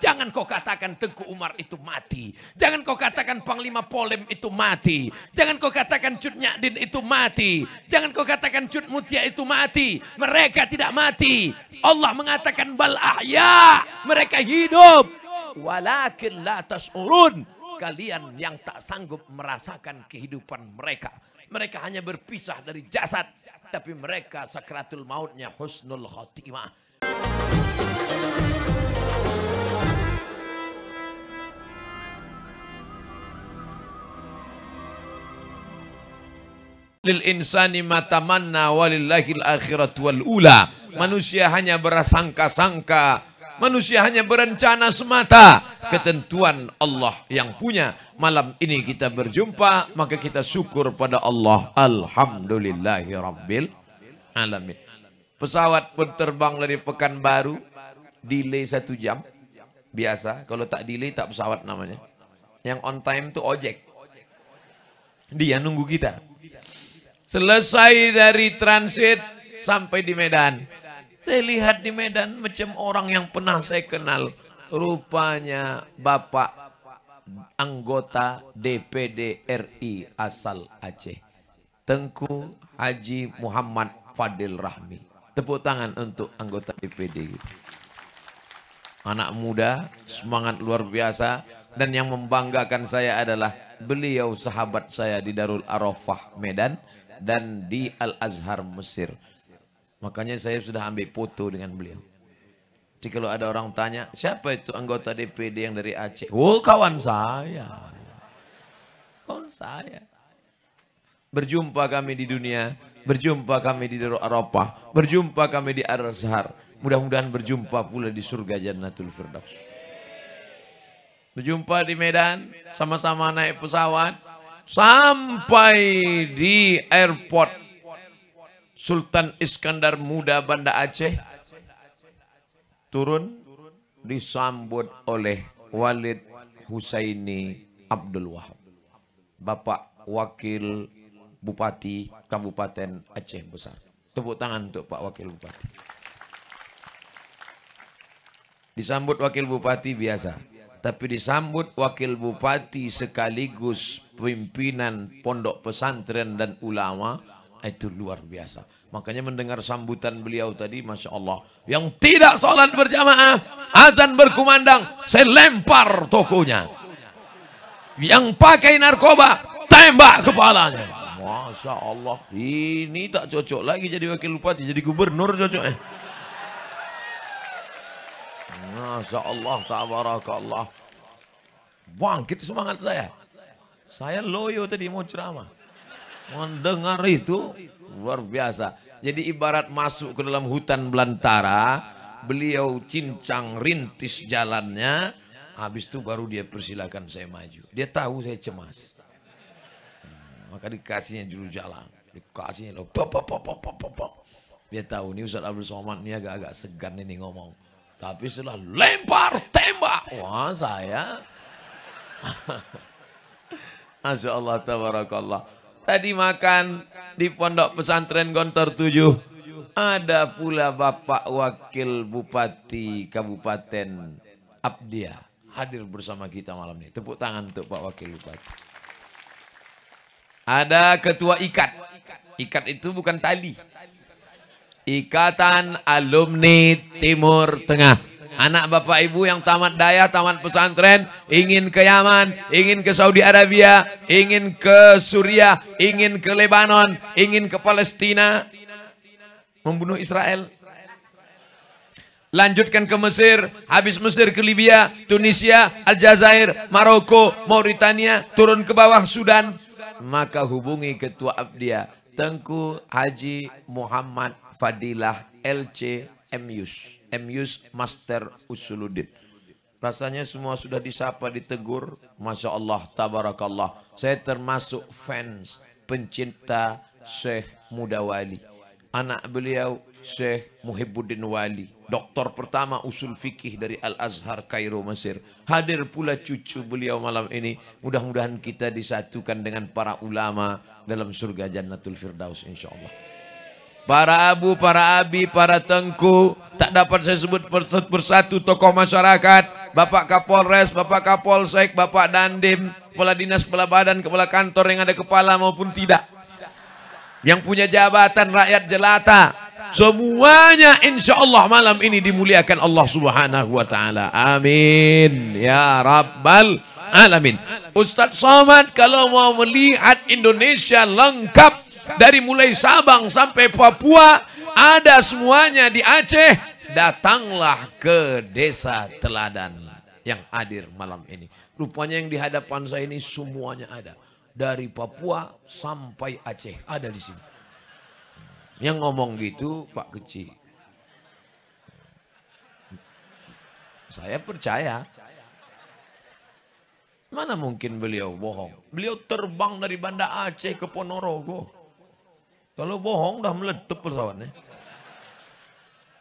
Jangan kau katakan Tengku Umar itu mati. Jangan kau katakan Panglima Polem itu mati. Jangan kau katakan Cut Nyadin itu mati. Jangan kau katakan Cut Mutia itu mati. Mereka tidak mati. Allah mengatakan bal ahya. Mereka hidup. Walakin la tas'urun. Kalian yang tak sanggup merasakan kehidupan mereka. Mereka hanya berpisah dari jasad. Tapi mereka sakratul mautnya husnul khotimah. lil insani matamanna walillahil akhirat wal ula. Manusia hanya berasangka-sangka, manusia hanya berencana semata. Ketentuan Allah yang punya. Malam ini kita berjumpa, maka kita syukur pada Allah. Alhamdulillahi rabbil alamin. Pesawat pun terbang dari Pekanbaru, delay satu jam. Biasa, kalau tak delay tak pesawat namanya. Yang on time itu ojek. Dia nunggu kita. Selesai dari transit sampai di Medan. Saya lihat di Medan macam orang yang pernah saya kenal. Rupanya Bapak anggota DPD RI asal Aceh. Tengku Haji Muhammad Fadil Rahmi. Tepuk tangan untuk anggota DPD. Anak muda, semangat luar biasa. Dan yang membanggakan saya adalah beliau sahabat saya di Darul Arafah Medan dan di Al-Azhar Mesir. Makanya saya sudah ambil foto dengan beliau. Jadi kalau ada orang tanya, siapa itu anggota DPD yang dari Aceh? Oh kawan saya. Kawan saya. Berjumpa kami di dunia, berjumpa kami di Eropa, berjumpa kami di Al azhar Mudah-mudahan berjumpa pula di surga Jannatul Firdaus. Berjumpa di Medan, sama-sama naik pesawat, Sampai di airport Sultan Iskandar Muda Banda Aceh turun disambut oleh Walid Husaini Abdul Wahab. Bapak Wakil Bupati Kabupaten Aceh Besar. Tepuk tangan untuk Pak Wakil Bupati. Disambut Wakil Bupati biasa. Tapi disambut Wakil Bupati sekaligus pimpinan pondok pesantren dan ulama itu luar biasa. Makanya mendengar sambutan beliau tadi, Masya Allah. Yang tidak sholat berjamaah, azan berkumandang, saya lempar tokonya. Yang pakai narkoba, tembak kepalanya. Masya Allah, ini tak cocok lagi jadi wakil bupati, jadi gubernur cocok. Eh. Masya Allah, tabarakallah. Bangkit semangat saya. Saya loyo tadi mau ceramah. Mendengar itu luar biasa. Jadi ibarat masuk ke dalam hutan belantara, beliau cincang rintis jalannya, habis itu baru dia persilakan saya maju. Dia tahu saya cemas. Hmm, maka dikasihnya juru jalan. Dikasihnya loh, pop, Dia tahu nih Ustaz Abdul Somad ini agak-agak segan ini ngomong. Tapi setelah lempar tembak. Wah saya Masya Allah, tabarakallah. Tadi makan di pondok pesantren Gontor 7. Ada pula Bapak Wakil Bupati Kabupaten Abdia. Hadir bersama kita malam ini. Tepuk tangan untuk Pak Wakil Bupati. Ada Ketua Ikat. Ikat itu bukan tali. Ikatan Alumni Timur Tengah. Anak bapak ibu yang tamat daya, tamat pesantren, ingin ke Yaman, ingin ke Saudi Arabia, ingin ke Suriah, ingin ke Lebanon, ingin ke Palestina, membunuh Israel. Lanjutkan ke Mesir, habis Mesir ke Libya, Tunisia, Aljazair, Maroko, Mauritania, turun ke bawah Sudan. Maka hubungi Ketua Abdia, Tengku Haji Muhammad Fadilah LC Myus. Emius Master Usuludin. Rasanya semua sudah disapa, ditegur. Masya Allah, tabarakallah. Saya termasuk fans pencinta Syekh Muda Wali. Anak beliau Syekh Muhibuddin Wali. Doktor pertama usul fikih dari Al-Azhar Kairo Mesir. Hadir pula cucu beliau malam ini. Mudah-mudahan kita disatukan dengan para ulama dalam surga Jannatul Firdaus insyaAllah. Allah. para abu, para abi, para tengku, tak dapat saya sebut bersatu tokoh masyarakat, Bapak Kapolres, Bapak Kapolsek, Bapak Dandim, Kepala Dinas, Kepala Badan, Kepala Kantor yang ada kepala maupun tidak. Yang punya jabatan rakyat jelata. Semuanya insya Allah malam ini dimuliakan Allah subhanahu wa ta'ala. Amin. Ya Rabbal Alamin. Ustadz Somad kalau mau melihat Indonesia lengkap dari mulai Sabang sampai Papua, ada semuanya di Aceh. Datanglah ke desa teladan yang hadir malam ini. Rupanya yang di hadapan saya ini semuanya ada. Dari Papua sampai Aceh ada di sini. Yang ngomong gitu Pak Kecil. Saya percaya. Mana mungkin beliau bohong? Beliau terbang dari Banda Aceh ke Ponorogo. Kalau bohong dah meletup pesawatnya.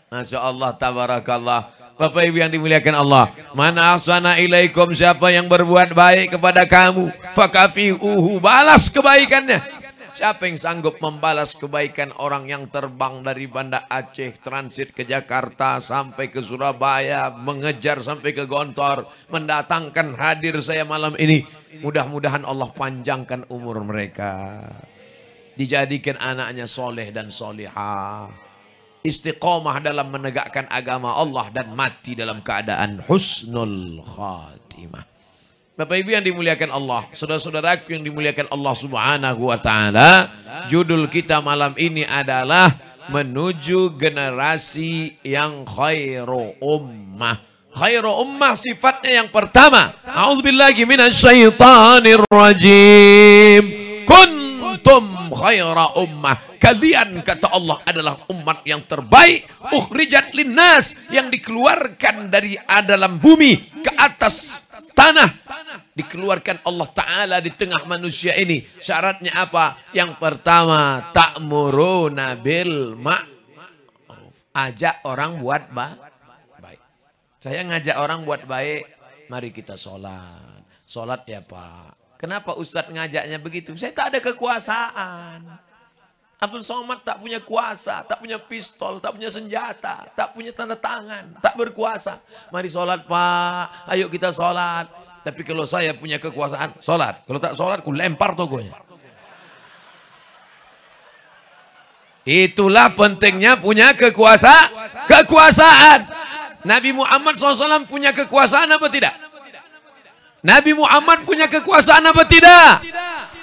Masya Allah, tabarakallah. Bapak Ibu yang dimuliakan Allah. Mana ahsana ilaikum siapa yang berbuat baik kepada kamu. Fakafi uhu Balas kebaikannya. Siapa yang sanggup membalas kebaikan orang yang terbang dari Banda Aceh, transit ke Jakarta, sampai ke Surabaya, mengejar sampai ke Gontor, mendatangkan hadir saya malam ini. Mudah-mudahan Allah panjangkan umur mereka dijadikan anaknya soleh dan solehah. Istiqomah dalam menegakkan agama Allah dan mati dalam keadaan husnul khatimah. Bapak Ibu yang dimuliakan Allah, saudara-saudaraku yang dimuliakan Allah Subhanahu wa taala, judul kita malam ini adalah menuju generasi yang khairu ummah. Khairu ummah sifatnya yang pertama. A'udzubillahi minasyaitonirrajim. Kun kuntum khaira ummah. Kalian kata Allah adalah umat yang terbaik. Ukhrijat linnas yang dikeluarkan dari dalam bumi ke atas tanah. Dikeluarkan Allah Ta'ala di tengah manusia ini. Syaratnya apa? Yang pertama, ta'muruna bil ma'ruf. Ajak orang buat baik. Saya ngajak orang buat baik, mari kita sholat. Sholat ya Pak. Kenapa Ustadz ngajaknya begitu? Saya tak ada kekuasaan. Abdul Somad tak punya kuasa, tak punya pistol, tak punya senjata, tak punya tanda tangan, tak berkuasa. Mari sholat pak, ayo kita sholat. Tapi kalau saya punya kekuasaan, sholat. Kalau tak sholat, ku lempar togonya. Itulah pentingnya punya kekuasaan. kekuasaan. Nabi Muhammad SAW punya kekuasaan apa tidak? Nabi Muhammad punya kekuasaan apa tidak?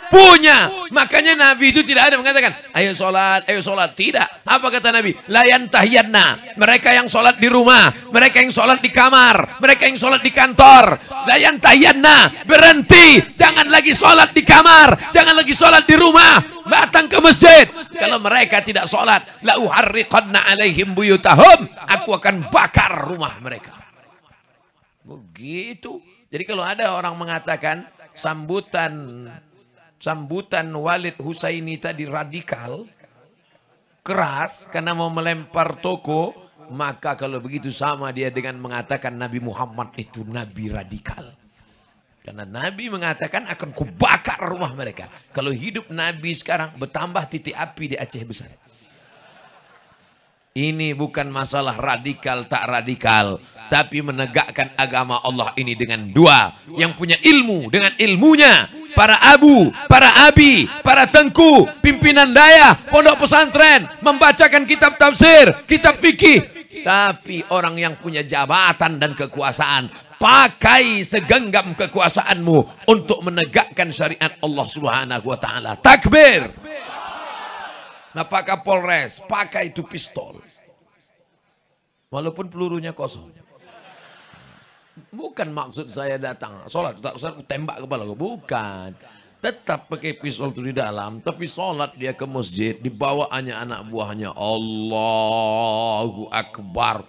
Punya. Makanya Nabi itu tidak ada mengatakan, ayo sholat, ayo sholat. Tidak. Apa kata Nabi? Layan tahiyatna. Mereka yang sholat di rumah, mereka yang sholat di kamar, mereka yang sholat di kantor. Layan tahiyatna. Berhenti. Jangan lagi sholat di kamar, jangan lagi sholat di rumah. Datang ke masjid. Kalau mereka tidak sholat, lauharriqadna alaihim buyutahum. Aku akan bakar rumah mereka. Begitu. Jadi kalau ada orang mengatakan sambutan sambutan Walid Husaini tadi radikal, keras karena mau melempar toko, maka kalau begitu sama dia dengan mengatakan Nabi Muhammad itu nabi radikal. Karena Nabi mengatakan akan kubakar rumah mereka. Kalau hidup Nabi sekarang bertambah titik api di Aceh besar. Ini bukan masalah radikal tak radikal, tapi menegakkan agama Allah ini dengan dua. Yang punya ilmu dengan ilmunya, para abu, para abi, para tengku, pimpinan daya, pondok pesantren, membacakan kitab tafsir, kitab fikih. Tapi orang yang punya jabatan dan kekuasaan, pakai segenggam kekuasaanmu untuk menegakkan syariat Allah Subhanahu wa taala. Takbir. Nah, pakai Polres, pakai itu pistol. Walaupun pelurunya kosong. Bukan maksud saya datang. Sholat, tak usah aku tembak kepala. Bukan. Tetap pakai pisau itu di dalam. Tapi sholat dia ke masjid. hanya anak buahnya. Allahu Akbar.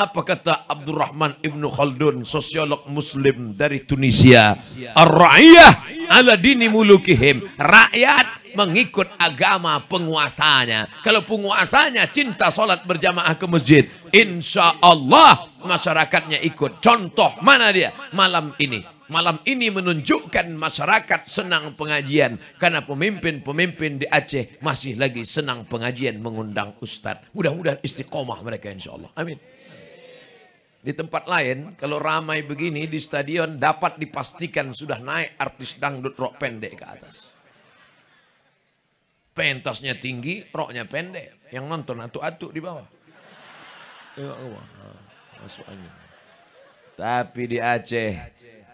Apa kata Abdurrahman Ibnu Khaldun, sosiolog muslim dari Tunisia? Ar-ra'iyah ala dini mulukihim. Rakyat mengikut agama penguasanya. Kalau penguasanya cinta sholat berjamaah ke masjid, insya Allah masyarakatnya ikut. Contoh mana dia? Malam ini. Malam ini menunjukkan masyarakat senang pengajian. Karena pemimpin-pemimpin di Aceh masih lagi senang pengajian mengundang ustadz. Mudah-mudahan istiqomah mereka insya Allah. Amin. Di tempat lain, kalau ramai begini di stadion dapat dipastikan sudah naik artis dangdut rock pendek ke atas pentasnya tinggi, roknya pendek. Yang nonton atuk-atuk di bawah. Oh, masuk angin. Tapi di Aceh,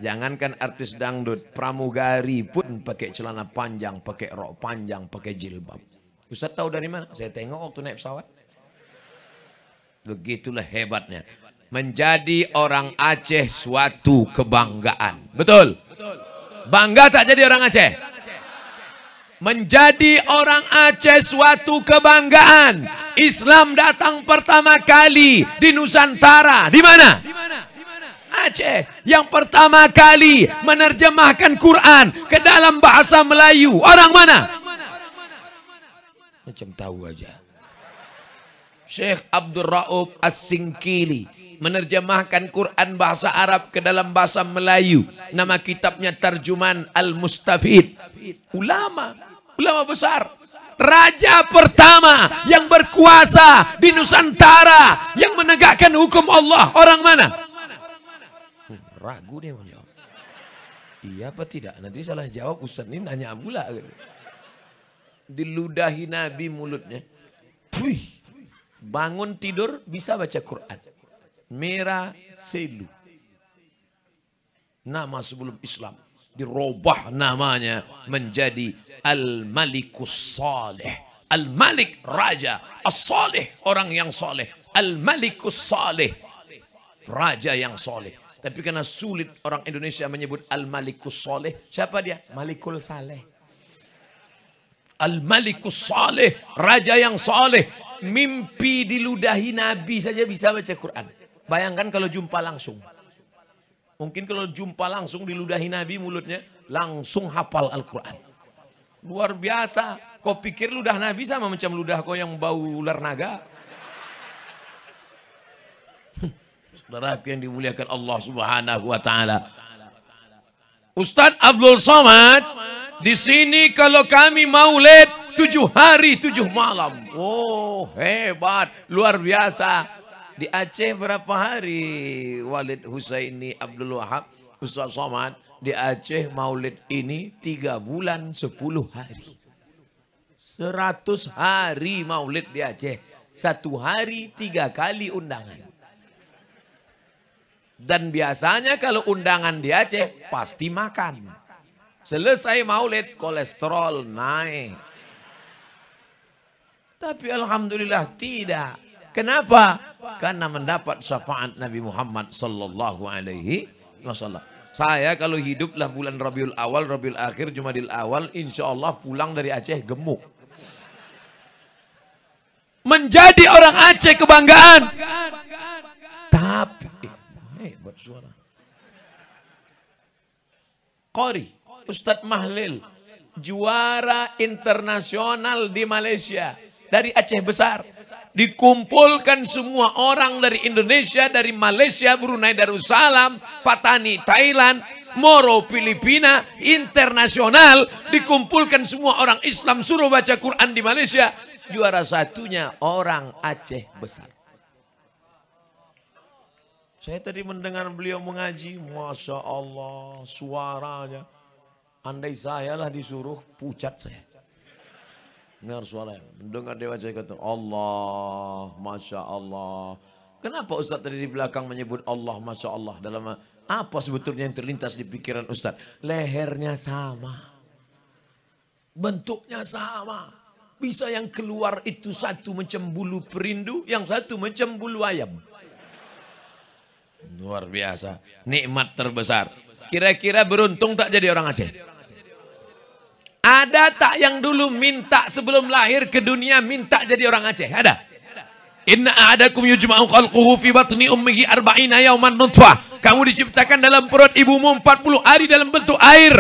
jangankan artis dangdut, pramugari pun pakai celana panjang, pakai rok panjang, pakai jilbab. Ustaz tahu dari mana? Saya tengok waktu naik pesawat. Begitulah hebatnya. Menjadi orang Aceh suatu kebanggaan. Betul? Bangga tak jadi orang Aceh? Menjadi orang Aceh suatu kebanggaan. Islam datang pertama kali di Nusantara. Di mana? Aceh yang pertama kali menerjemahkan Quran ke dalam bahasa Melayu. Orang mana? Macam tahu aja. Syekh Abdul Raub As-Singkili menerjemahkan Quran bahasa Arab ke dalam bahasa Melayu. Nama kitabnya Tarjuman Al-Mustafid. Ulama ulama besar. Raja pertama yang berkuasa di Nusantara yang menegakkan hukum Allah. Orang mana? Hmm, ragu dia menjawab. Iya apa tidak? Nanti salah jawab Ustaz ini nanya pula. Diludahi Nabi mulutnya. Wih, bangun tidur bisa baca Quran. Merah selu. Nama sebelum Islam dirubah namanya menjadi Al-Malikus Saleh. Al-Malik Raja. As-Saleh orang yang soleh. Al-Malikus Saleh. Raja yang soleh. Tapi karena sulit orang Indonesia menyebut Al-Malikus Saleh. Siapa dia? Malikul Saleh. Al-Malikus Saleh. Raja yang soleh. Mimpi diludahi Nabi saja bisa baca Quran. Bayangkan kalau jumpa langsung. Mungkin kalau jumpa langsung di Nabi mulutnya, langsung hafal Al-Quran. Luar biasa. Kau pikir ludah Nabi sama macam ludah kau yang bau ular naga? Saudara yang dimuliakan Allah Subhanahu wa taala. Ustadz Abdul Somad, di sini kalau kami maulid tujuh hari tujuh malam. Oh hebat, luar biasa. Di Aceh berapa hari Walid Husaini Abdul Wahab Ustaz Somad di Aceh maulid ini tiga bulan sepuluh hari. Seratus hari maulid di Aceh. Satu hari tiga kali undangan. Dan biasanya kalau undangan di Aceh pasti makan. Selesai maulid kolesterol naik. Tapi Alhamdulillah tidak. Kenapa? Karena mendapat syafaat Nabi Muhammad sallallahu alaihi wasallam. Saya kalau hiduplah bulan Rabiul Awal, Rabiul Akhir, Jumadil Awal, insya Allah pulang dari Aceh gemuk. Menjadi orang Aceh kebanggaan. Tapi, eh, hebat eh, suara. Kori, Ustadz Mahlil, juara internasional di Malaysia. Dari Aceh Besar dikumpulkan semua orang dari Indonesia, dari Malaysia, Brunei Darussalam, Patani Thailand, Moro Filipina, internasional, dikumpulkan semua orang Islam, suruh baca Quran di Malaysia. Juara satunya orang Aceh Besar. Saya tadi mendengar beliau mengaji, Masya Allah suaranya. Andai saya lah disuruh pucat saya. Dengar suara. Dengar Dewa Jaya kata, Allah, Masya Allah. Kenapa Ustaz tadi di belakang menyebut Allah, Masya Allah? Dalam apa sebetulnya yang terlintas di pikiran Ustaz? Lehernya sama. Bentuknya sama. Bisa yang keluar itu satu mencembulu perindu, yang satu mencembulu ayam. Luar biasa. Nikmat terbesar. Kira-kira beruntung tak jadi orang Aceh? Ada tak yang dulu minta sebelum lahir ke dunia minta jadi orang Aceh? Ada? Inna adakum yujma'u khalquhu fi batni ummihi arba'ina yawman nutfah. Kamu diciptakan dalam perut ibumu 40 hari dalam bentuk air.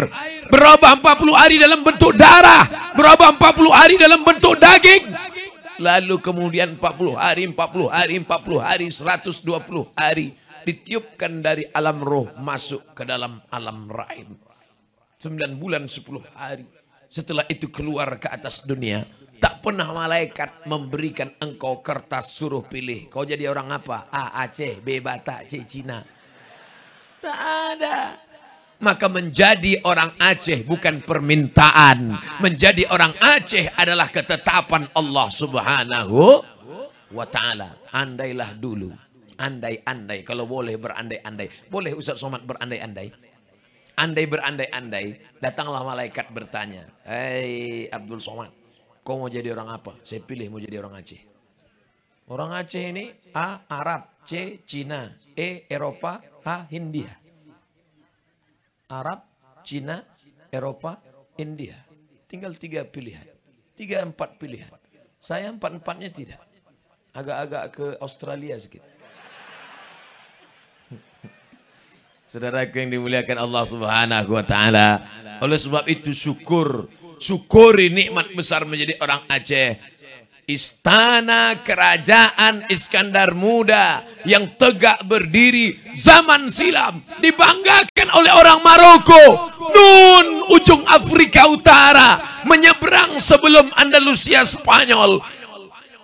Berubah 40 hari dalam bentuk darah. Berubah 40 hari dalam bentuk daging. Lalu kemudian 40 hari, 40 hari, 40 hari, 120 hari. Ditiupkan dari alam roh masuk ke dalam alam rahim. 9 bulan 10 hari. Setelah itu keluar ke atas dunia. Tak pernah malaikat memberikan engkau kertas suruh pilih. Kau jadi orang apa? A, Aceh, B, Batak, C, Cina. Tak ada. Maka menjadi orang Aceh bukan permintaan. Menjadi orang Aceh adalah ketetapan Allah subhanahu wa ta'ala. Andailah dulu. Andai-andai. Kalau boleh berandai-andai. Boleh Ustaz Somad berandai-andai? Andai berandai-andai, datanglah malaikat bertanya. Hei Abdul Somad, kau mau jadi orang apa? Saya pilih mau jadi orang Aceh. Orang Aceh ini A. Arab, C. Cina, E. Eropa, H. India. Arab, Cina, Eropa, India. Tinggal tiga pilihan. Tiga empat pilihan. Saya empat-empatnya tidak. Agak-agak ke Australia sedikit. Saudara yang dimuliakan Allah Subhanahu wa taala. Oleh sebab itu syukur, syukuri nikmat besar menjadi orang Aceh. Istana kerajaan Iskandar Muda yang tegak berdiri zaman silam dibanggakan oleh orang Maroko. Nun ujung Afrika Utara menyeberang sebelum Andalusia Spanyol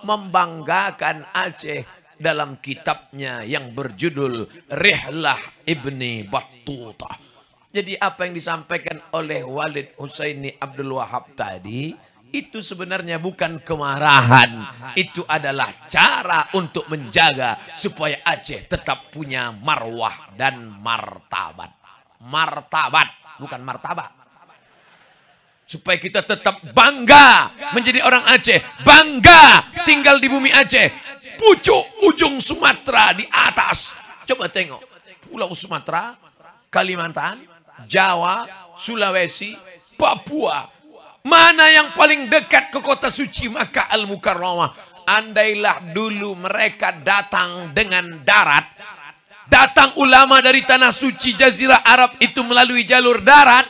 membanggakan Aceh dalam kitabnya yang berjudul Rihlah Ibni Battuta. Jadi apa yang disampaikan oleh Walid Husaini Abdul Wahab tadi itu sebenarnya bukan kemarahan. Itu adalah cara untuk menjaga supaya Aceh tetap punya marwah dan martabat. Martabat, bukan martabat. supaya kita tetap bangga menjadi orang Aceh, bangga tinggal di bumi Aceh, pucuk ujung Sumatera di atas. Coba tengok. Pulau Sumatera, Kalimantan, Jawa, Sulawesi, Papua. Mana yang paling dekat ke kota suci maka Al-Mukarramah? Andailah dulu mereka datang dengan darat. Datang ulama dari tanah suci Jazirah Arab itu melalui jalur darat.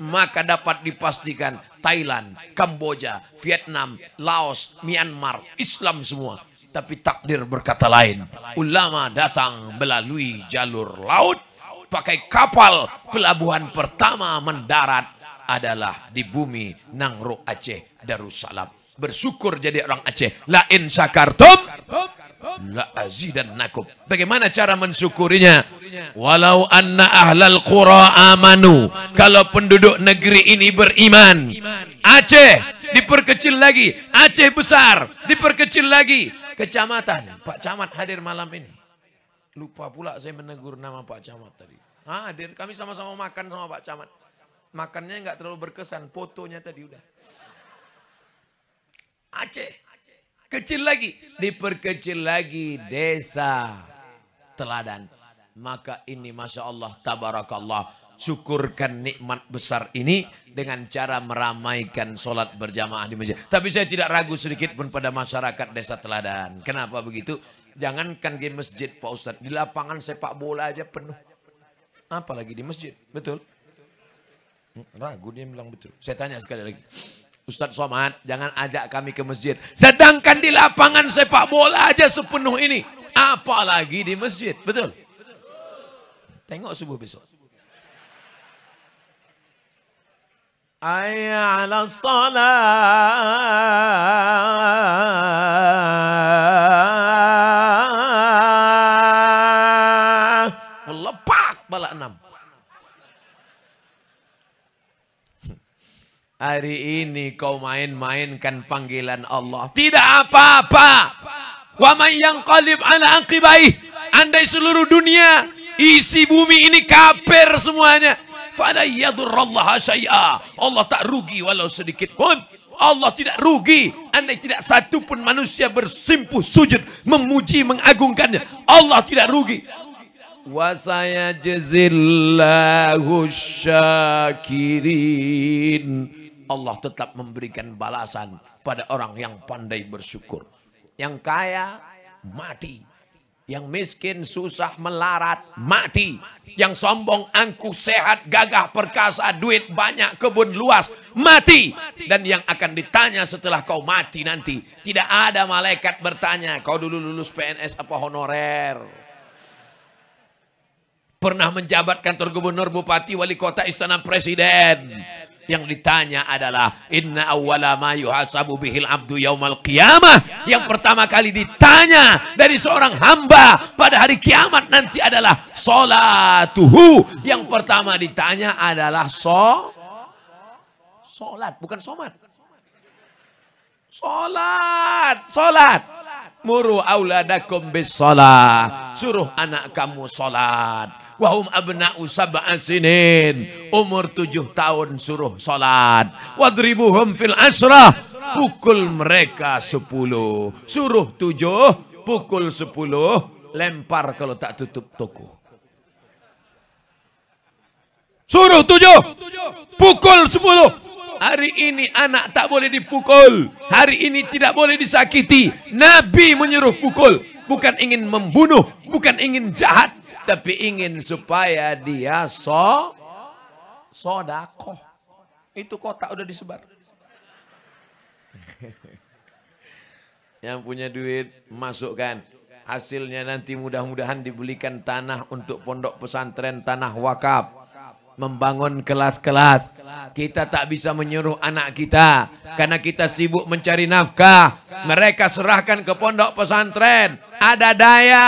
Maka dapat dipastikan Thailand, Kamboja, Vietnam, Laos, Myanmar, Islam semua tapi takdir berkata lain. Ulama datang melalui jalur laut, pakai kapal, pelabuhan pertama mendarat adalah di bumi Nangro Aceh Darussalam. Bersyukur jadi orang Aceh. La in sakartum la azidan nakum. Bagaimana cara mensyukurinya? Walau anna ahlal qura amanu. Kalau penduduk negeri ini beriman. Aceh diperkecil lagi. Aceh besar diperkecil lagi. Kecamatan. Pak Camat hadir malam ini. Lupa pula saya menegur nama Pak Camat tadi. Hadir, kami sama-sama makan sama Pak Camat. Makannya nggak terlalu berkesan, fotonya tadi udah. Aceh. Kecil lagi, diperkecil lagi desa teladan. Maka ini Masya Allah, Tabarakallah syukurkan nikmat besar ini dengan cara meramaikan sholat berjamaah di masjid. Tapi saya tidak ragu sedikit pun pada masyarakat desa teladan. Kenapa begitu? Jangankan di masjid Pak Ustadz, di lapangan sepak bola aja penuh. Apalagi di masjid, betul? Hmm, ragu dia bilang betul. Saya tanya sekali lagi. Ustadz Somad, jangan ajak kami ke masjid. Sedangkan di lapangan sepak bola aja sepenuh ini. Apalagi di masjid, betul? Tengok subuh besok. أي على الصلاة melepak bala enam. Hari ini kau main-mainkan panggilan Allah. Tidak apa-apa. Wa may qalib ala aqibai. Andai seluruh dunia isi bumi ini kafir semuanya Allah tak rugi walau sedikit pun. Allah tidak rugi andai tidak satu pun manusia bersimpuh sujud memuji mengagungkannya. Allah tidak rugi. Wasaya jazillahu syakirin. Allah tetap memberikan balasan pada orang yang pandai bersyukur. Yang kaya mati yang miskin, susah, melarat, mati. Yang sombong, angkuh, sehat, gagah, perkasa, duit banyak, kebun luas, mati. Dan yang akan ditanya setelah kau mati nanti. Tidak ada malaikat bertanya, kau dulu lulus PNS apa honorer? Pernah menjabat kantor gubernur, bupati, wali kota, istana presiden yang ditanya adalah inna awwala ma yuhasabu bihil abdu yaumal qiyamah. Yang pertama kali ditanya dari seorang hamba pada hari kiamat nanti adalah salatuhu. Yang pertama ditanya adalah so salat, bukan somat. Salat, salat. Muru auladakum bis salat. Suruh anak kamu salat wahum abna'u sab'a sinin. Umur tujuh tahun suruh sholat Wadribuhum fil asrah. Pukul mereka sepuluh. Suruh tujuh, pukul sepuluh. Lempar kalau tak tutup toko. Suruh tujuh, pukul sepuluh. Hari ini anak tak boleh dipukul. Hari ini tidak boleh disakiti. Nabi menyuruh pukul. Bukan ingin membunuh. Bukan ingin jahat tapi ingin supaya dia so sodako. Itu kota udah disebar. Yang punya duit masukkan. Hasilnya nanti mudah-mudahan dibelikan tanah untuk pondok pesantren tanah wakaf membangun kelas-kelas. Kita tak bisa menyuruh anak kita karena kita sibuk mencari nafkah. Mereka serahkan ke pondok pesantren. Ada daya,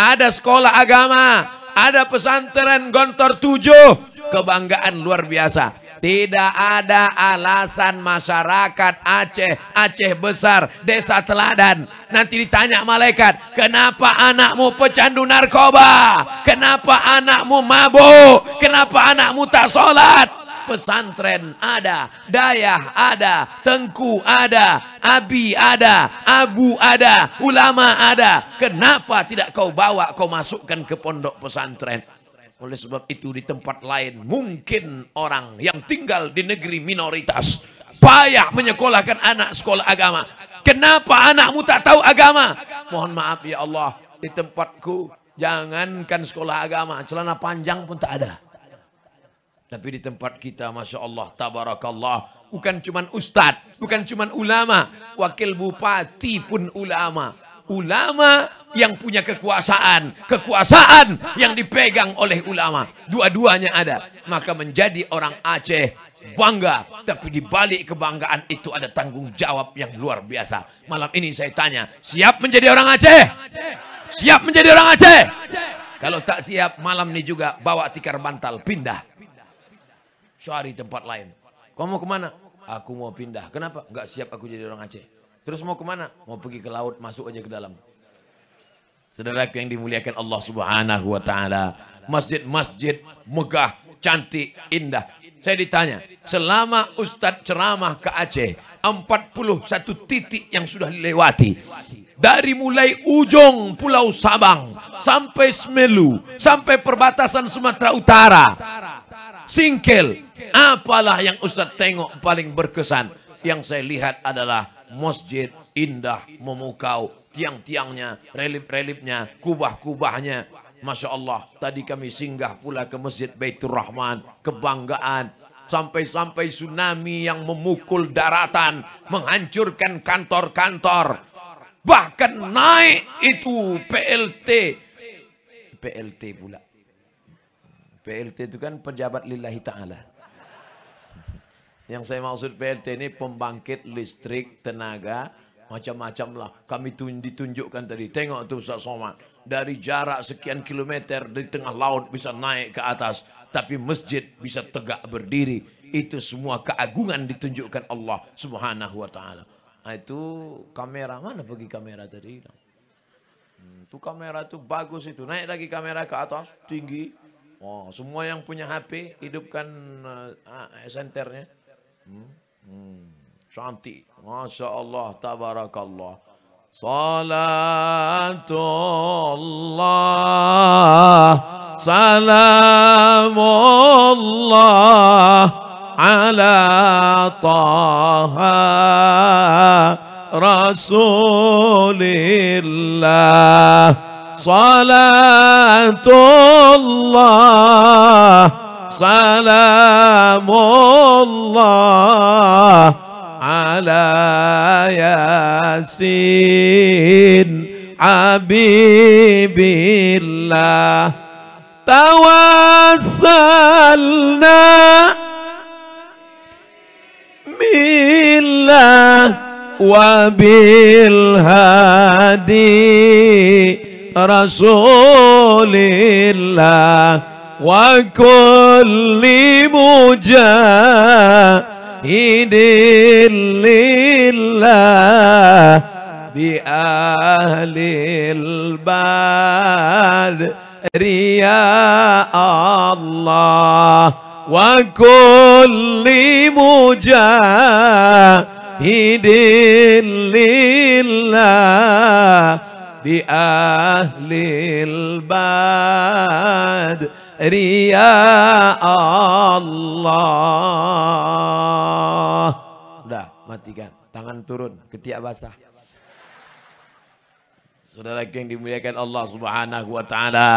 ada sekolah agama, ada pesantren gontor tujuh, kebanggaan luar biasa. Tidak ada alasan masyarakat Aceh, Aceh besar, desa teladan. Nanti ditanya malaikat, kenapa anakmu pecandu narkoba? Kenapa anakmu mabuk? Kenapa anakmu tak sholat? pesantren ada, dayah ada, tengku ada, abi ada, abu ada, ulama ada. Kenapa tidak kau bawa, kau masukkan ke pondok pesantren? Oleh sebab itu di tempat lain mungkin orang yang tinggal di negeri minoritas payah menyekolahkan anak sekolah agama. Kenapa anakmu tak tahu agama? Mohon maaf ya Allah, di tempatku jangankan sekolah agama, celana panjang pun tak ada. Tapi di tempat kita, Masya Allah, Tabarakallah. Bukan cuma ustadz, bukan cuma ulama. Wakil bupati pun ulama. Ulama yang punya kekuasaan. Kekuasaan yang dipegang oleh ulama. Dua-duanya ada. Maka menjadi orang Aceh bangga. Tapi di balik kebanggaan itu ada tanggung jawab yang luar biasa. Malam ini saya tanya, siap menjadi orang Aceh? Siap menjadi orang Aceh? Kalau tak siap, malam ini juga bawa tikar bantal, pindah cari tempat lain. Kau mau kemana? Aku mau pindah. Kenapa? Gak siap aku jadi orang Aceh. Terus mau kemana? Mau pergi ke laut, masuk aja ke dalam. Saudaraku yang dimuliakan Allah Subhanahu wa taala. Masjid-masjid megah, cantik, indah. Saya ditanya, selama Ustadz ceramah ke Aceh, 41 titik yang sudah dilewati. Dari mulai ujung Pulau Sabang, sampai Semelu, sampai perbatasan Sumatera Utara, singkil. Apalah yang Ustadz tengok paling berkesan? Yang saya lihat adalah masjid indah memukau. Tiang-tiangnya, relip-relipnya, kubah-kubahnya. Masya Allah, tadi kami singgah pula ke Masjid Baitur Rahman. Kebanggaan. Sampai-sampai tsunami yang memukul daratan. Menghancurkan kantor-kantor. Bahkan naik itu PLT. PLT pula. PLT itu kan pejabat lillahi ta'ala. Yang saya maksud PLT ini pembangkit listrik tenaga macam-macam lah. Kami ditunjukkan tadi. Tengok tuh Ustaz Somad. Dari jarak sekian kilometer dari tengah laut bisa naik ke atas. Tapi masjid bisa tegak berdiri. Itu semua keagungan ditunjukkan Allah subhanahu wa ta'ala. Ah, itu kamera. Mana pergi kamera tadi? Itu hmm, kamera itu bagus itu. Naik lagi kamera ke atas. Tinggi. Wah, semua yang punya HP hidupkan uh, uh, senternya. Uh, hmm. hmm. Shanti. Masya Allah. Tabarakallah. Salatullah. Salamullah. Ala taha. Rasulillah. صلاة الله سلام الله على ياسين حبيب الله توسلنا بالله وبالهادي رسول الله وكل مجاهد لله بأهل البدر يا الله وكل مجاهد لله bi al bad riya Allah Udah, matikan. Tangan turun, ketiak basah. Saudara yang dimuliakan Allah Subhanahu wa taala,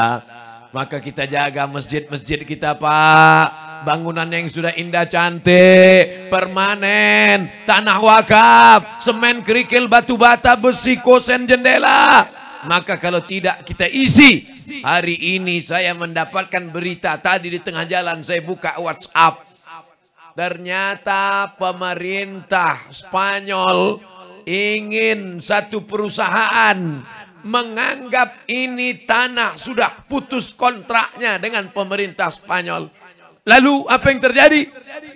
maka kita jaga masjid-masjid kita, Pak bangunan yang sudah indah cantik, permanen, tanah wakaf, semen kerikil, batu bata, besi, kosen, jendela. Maka kalau tidak kita isi, hari ini saya mendapatkan berita tadi di tengah jalan saya buka WhatsApp. Ternyata pemerintah Spanyol ingin satu perusahaan menganggap ini tanah sudah putus kontraknya dengan pemerintah Spanyol. Lalu apa yang terjadi?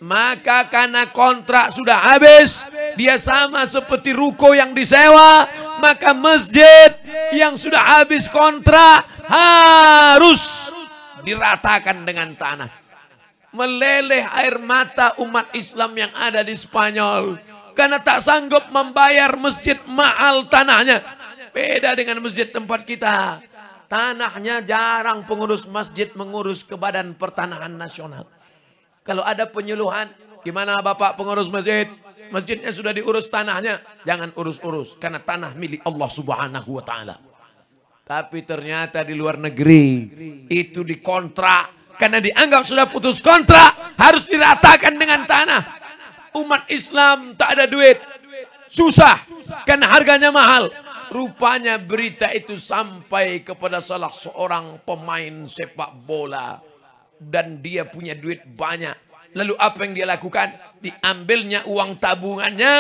Maka karena kontrak sudah habis, dia sama seperti ruko yang disewa, maka masjid yang sudah habis kontrak harus diratakan dengan tanah. Meleleh air mata umat Islam yang ada di Spanyol karena tak sanggup membayar masjid mahal tanahnya. Beda dengan masjid tempat kita. Tanahnya jarang pengurus masjid mengurus ke badan pertanahan nasional. Kalau ada penyuluhan, gimana Bapak pengurus masjid? Masjidnya sudah diurus tanahnya. Jangan urus-urus. Karena tanah milik Allah subhanahu wa ta'ala. Tapi ternyata di luar negeri, itu dikontrak. Karena dianggap sudah putus kontrak, harus diratakan dengan tanah. Umat Islam tak ada duit. Susah, karena harganya mahal. Rupanya berita itu sampai kepada salah seorang pemain sepak bola. Dan dia punya duit banyak. Lalu apa yang dia lakukan? Diambilnya uang tabungannya.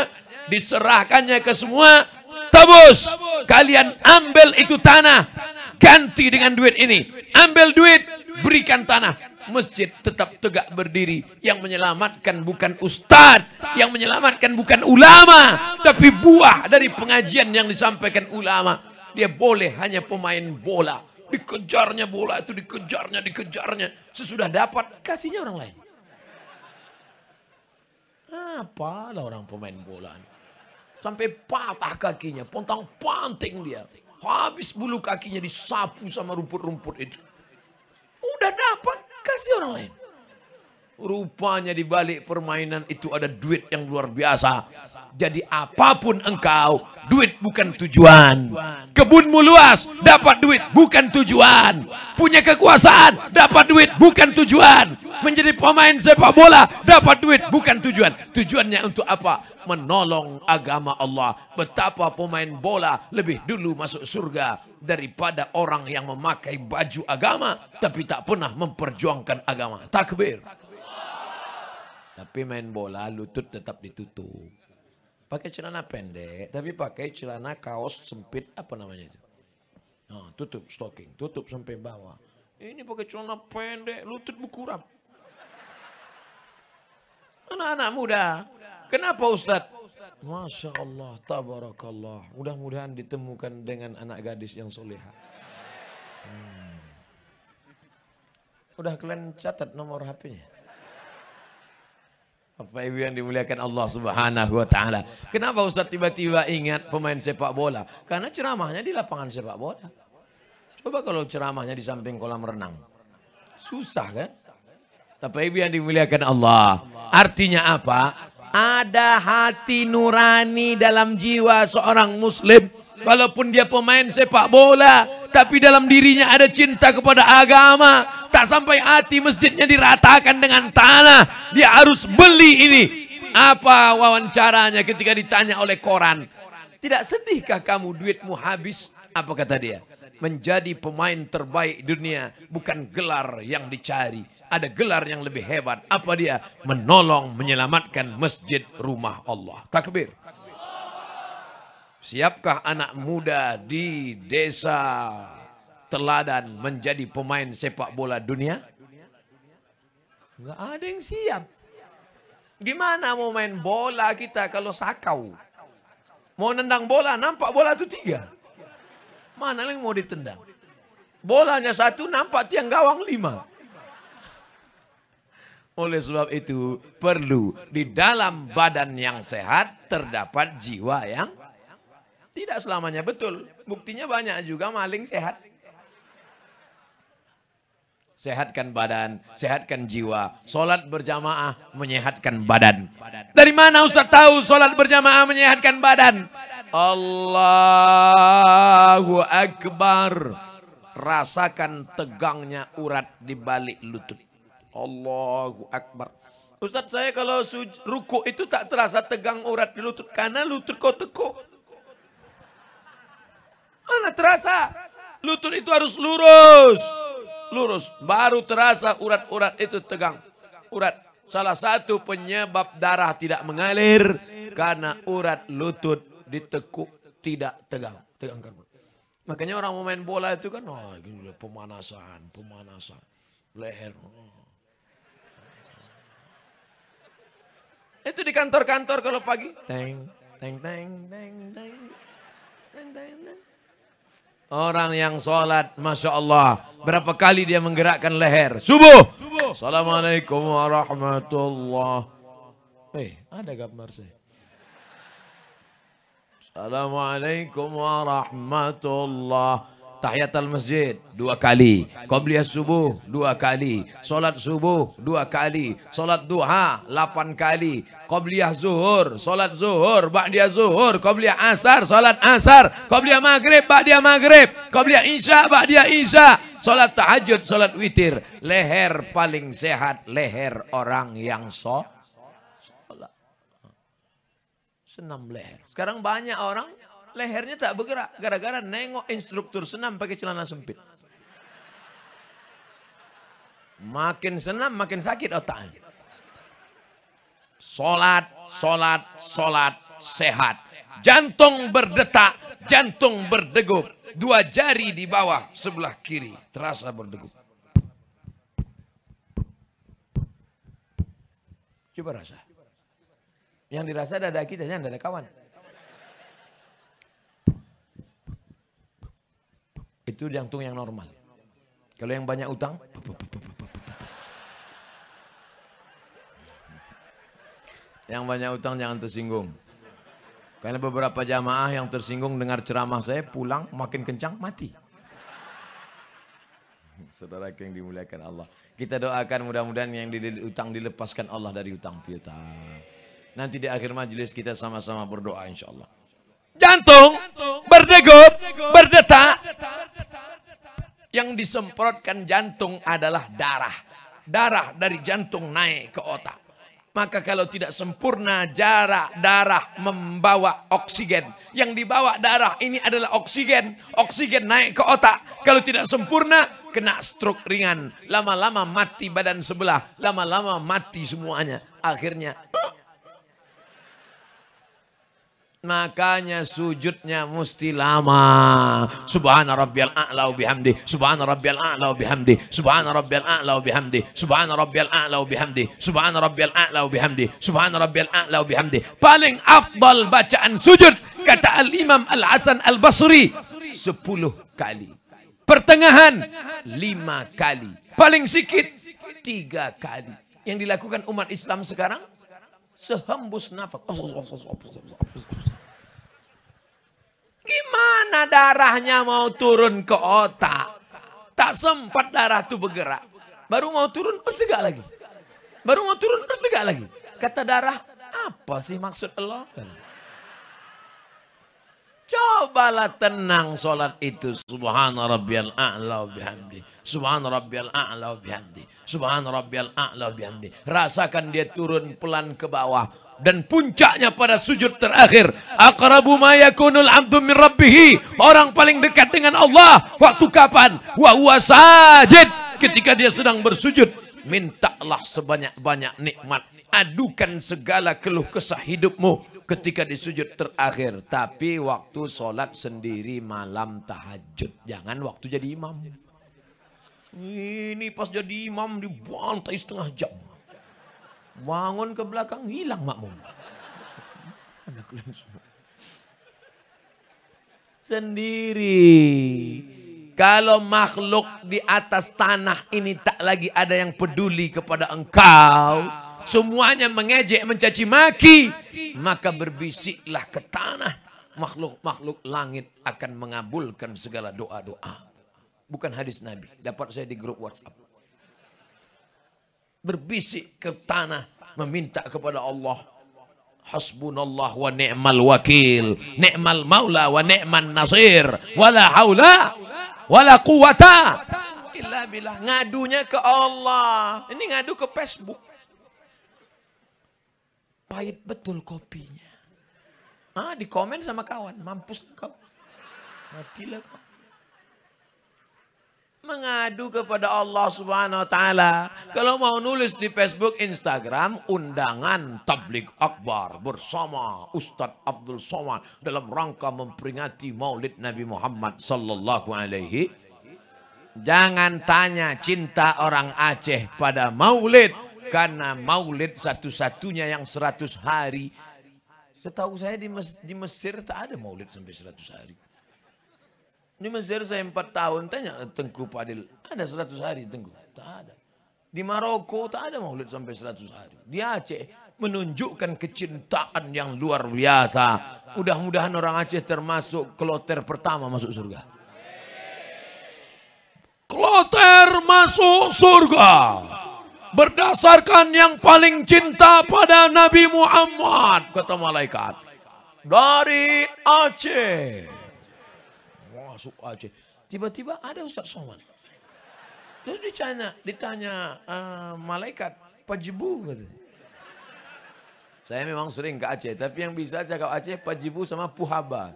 Diserahkannya ke semua. Tabus. Kalian ambil itu tanah. Ganti dengan duit ini. Ambil duit. Berikan tanah masjid tetap tegak berdiri. Yang menyelamatkan bukan ustadz, yang menyelamatkan bukan ulama, tapi buah dari pengajian yang disampaikan ulama. Dia boleh hanya pemain bola. Dikejarnya bola itu, dikejarnya, dikejarnya. Sesudah dapat, kasihnya orang lain. Apa lah orang pemain bola ini. Sampai patah kakinya, pontang panting dia. Habis bulu kakinya disapu sama rumput-rumput itu. Udah dapat, casi online? Rupanya di balik permainan itu ada duit yang luar biasa. Jadi apapun engkau, duit bukan tujuan. Kebunmu luas, dapat duit bukan tujuan. Punya kekuasaan, dapat duit bukan tujuan. Menjadi pemain sepak bola, dapat duit bukan tujuan. Tujuannya untuk apa? Menolong agama Allah. Betapa pemain bola lebih dulu masuk surga daripada orang yang memakai baju agama tapi tak pernah memperjuangkan agama. Takbir. Tapi main bola lutut tetap ditutup. Pakai celana pendek, tapi pakai celana kaos sempit apa namanya itu. Nah, tutup stocking, tutup sampai bawah. Ini pakai celana pendek, lutut berkurang. Anak-anak muda. Kenapa Ustaz? Masya Allah, tabarakallah. Mudah-mudahan ditemukan dengan anak gadis yang soleha. Hmm. Udah kalian catat nomor HP-nya? Bapak Ibu yang dimuliakan Allah Subhanahu wa taala. Kenapa Ustaz tiba-tiba ingat pemain sepak bola? Karena ceramahnya di lapangan sepak bola. Coba kalau ceramahnya di samping kolam renang. Susah kan? Bapak Ibu yang dimuliakan Allah. Artinya apa? Ada hati nurani dalam jiwa seorang muslim Walaupun dia pemain sepak bola, tapi dalam dirinya ada cinta kepada agama. Tak sampai hati masjidnya diratakan dengan tanah. Dia harus beli ini. Apa wawancaranya ketika ditanya oleh koran? Tidak sedihkah kamu duitmu habis? Apa kata dia? Menjadi pemain terbaik dunia bukan gelar yang dicari. Ada gelar yang lebih hebat. Apa dia? Menolong menyelamatkan masjid rumah Allah. Takbir. Siapkah anak muda di desa teladan menjadi pemain sepak bola dunia? Enggak ada yang siap. Gimana mau main bola kita kalau sakau? Mau nendang bola, nampak bola itu tiga. Mana yang mau ditendang? Bolanya satu, nampak tiang gawang lima. Oleh sebab itu perlu di dalam badan yang sehat terdapat jiwa yang tidak selamanya betul. Buktinya banyak juga maling sehat. Sehatkan badan, sehatkan jiwa. Solat berjamaah menyehatkan badan. Dari mana Ustaz tahu solat berjamaah menyehatkan badan? Allahu Akbar. Rasakan tegangnya urat di balik lutut. Allahu Akbar. Ustaz saya kalau ruku itu tak terasa tegang urat di lutut. Karena lutut kau tekuk. Mana terasa? Lutut itu harus lurus. Lurus. Baru terasa urat-urat itu tegang. Urat. Salah satu penyebab darah tidak mengalir. Karena urat lutut ditekuk tidak tegang. Tegang karbon. Makanya orang mau main bola itu kan. Oh, gini, pemanasan, pemanasan. Leher. Itu di kantor-kantor kalau pagi. Teng, teng, teng, teng, teng, teng, teng, teng. Orang yang sholat, Masya Allah. Berapa kali dia menggerakkan leher. Subuh. Subuh. Assalamualaikum warahmatullahi Eh, hey, ada gambar sih. Assalamualaikum warahmatullahi Tahiyat al masjid dua kali, qabliyah subuh dua kali, salat subuh dua kali, salat duha lapan kali, qabliyah zuhur, salat zuhur, ba'diyah zuhur, qabliyah asar, salat asar, qabliyah maghrib, ba'diyah maghrib, qabliyah isya, ba'diyah isya, salat tahajud, salat witir. Leher paling sehat leher orang yang so senam leher. Sekarang banyak orang lehernya tak bergerak. Gara-gara nengok instruktur senam pakai celana sempit. Makin senam makin sakit otak Solat, solat, solat, sehat. Jantung berdetak, jantung berdegup. Dua jari di bawah sebelah kiri terasa berdegup. Coba rasa. Yang dirasa dada kita, jangan dada kawan. Itu jantung yang normal. Kalau yang banyak utang, yang banyak utang jangan tersinggung. Karena beberapa jamaah yang tersinggung dengar ceramah saya pulang makin kencang mati. Saudara yang dimuliakan Allah. Kita doakan mudah-mudahan yang di utang dilepaskan Allah dari utang piutang. Nanti di akhir majelis kita sama-sama berdoa insya Allah. Jantung berdegup, berdetak, yang disemprotkan jantung adalah darah. Darah dari jantung naik ke otak. Maka kalau tidak sempurna jarak darah membawa oksigen. Yang dibawa darah ini adalah oksigen. Oksigen naik ke otak. Kalau tidak sempurna kena stroke ringan. Lama-lama mati badan sebelah. Lama-lama mati semuanya. Akhirnya Makanya sujudnya mesti lama. Subhana rabbiyal a'la bihamdi, subhana rabbiyal a'la bihamdi, subhana rabbiyal a'la bihamdi, subhana rabbiyal a'la bihamdi, subhana rabbiyal a'la bihamdi, subhana rabbiyal a'la bihamdi. Paling afdal bacaan sujud kata Al-Imam Al-Hasan Al-Basri 10 kali. Pertengahan 5 kali. Paling sedikit 3 kali. Yang dilakukan umat Islam sekarang Sehembus nafas. Oh, oh, oh, Gimana darahnya mau turun ke otak? Tak sempat darah itu bergerak. Baru mau turun bertegak lagi. Baru mau turun bertegak lagi. Kata darah, apa sih maksud Allah? Cobalah tenang solat itu. Subhana rabbiyal a'la bihamdi. Subhana rabbiyal a'la bihamdi. Subhana rabbiyal a'la bihamdi. Rasakan dia turun pelan ke bawah dan puncaknya pada sujud terakhir. Aqrabu ma yakunul 'abdu min rabbih. Orang paling dekat dengan Allah waktu kapan? Wa huwa sajid. Ketika dia sedang bersujud, mintalah sebanyak-banyak nikmat. Adukan segala keluh kesah hidupmu ketika disujud terakhir. Tapi waktu sholat sendiri malam tahajud. Jangan waktu jadi imam. Ini pas jadi imam dibantai setengah jam. Bangun ke belakang hilang makmum. Anak semua Sendiri. Kalau makhluk di atas tanah ini tak lagi ada yang peduli kepada engkau semuanya mengejek, mencaci maki, maka berbisiklah ke tanah. Makhluk-makhluk langit akan mengabulkan segala doa-doa. Bukan hadis Nabi, dapat saya di grup WhatsApp. Berbisik ke tanah, meminta kepada Allah. Hasbunallah wa ni'mal wakil, ni'mal maula wa ni'man nasir, wala haula wala quwata illa billah. Ngadunya ke Allah. Ini ngadu ke Facebook. Pahit betul kopinya. Ah, di komen sama kawan. Mampus kau. Matilah kau. Mengadu kepada Allah subhanahu wa ta'ala. Kalau mau nulis di Facebook, Instagram, undangan tablik akbar bersama Ustadz Abdul Somad dalam rangka memperingati maulid Nabi Muhammad sallallahu alaihi Jangan tanya cinta orang Aceh pada maulid karena maulid satu-satunya yang 100 hari. Setahu saya di, Mes di Mesir tak ada maulid sampai 100 hari. Di Mesir saya empat tahun tanya Tengku Padil. Ada 100 hari Tengku? Tak ada. Di Maroko tak ada maulid sampai 100 hari. Di Aceh menunjukkan kecintaan yang luar biasa. Mudah-mudahan orang Aceh termasuk kloter pertama masuk surga. Kloter masuk surga berdasarkan yang paling cinta pada Nabi Muhammad kata malaikat dari Aceh masuk Aceh tiba-tiba ada Ustaz Somad terus ditanya ditanya uh, malaikat Pajibu saya memang sering ke Aceh tapi yang bisa cakap Aceh Pajibu sama Puhaba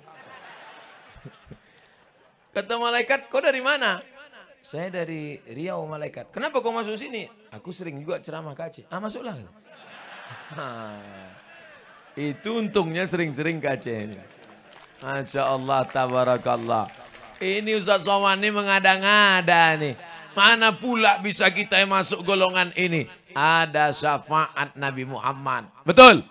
kata malaikat kau dari mana saya dari Riau malaikat kenapa kau masuk sini Aku sering juga ceramah KC. Ah masuklah. Itu untungnya sering-sering ini. Masya Allah, tabarakallah. Ini Ustaz Soman ini mengada-ngada nih. Mana pula bisa kita masuk golongan ini? Ada syafaat Nabi Muhammad. Betul?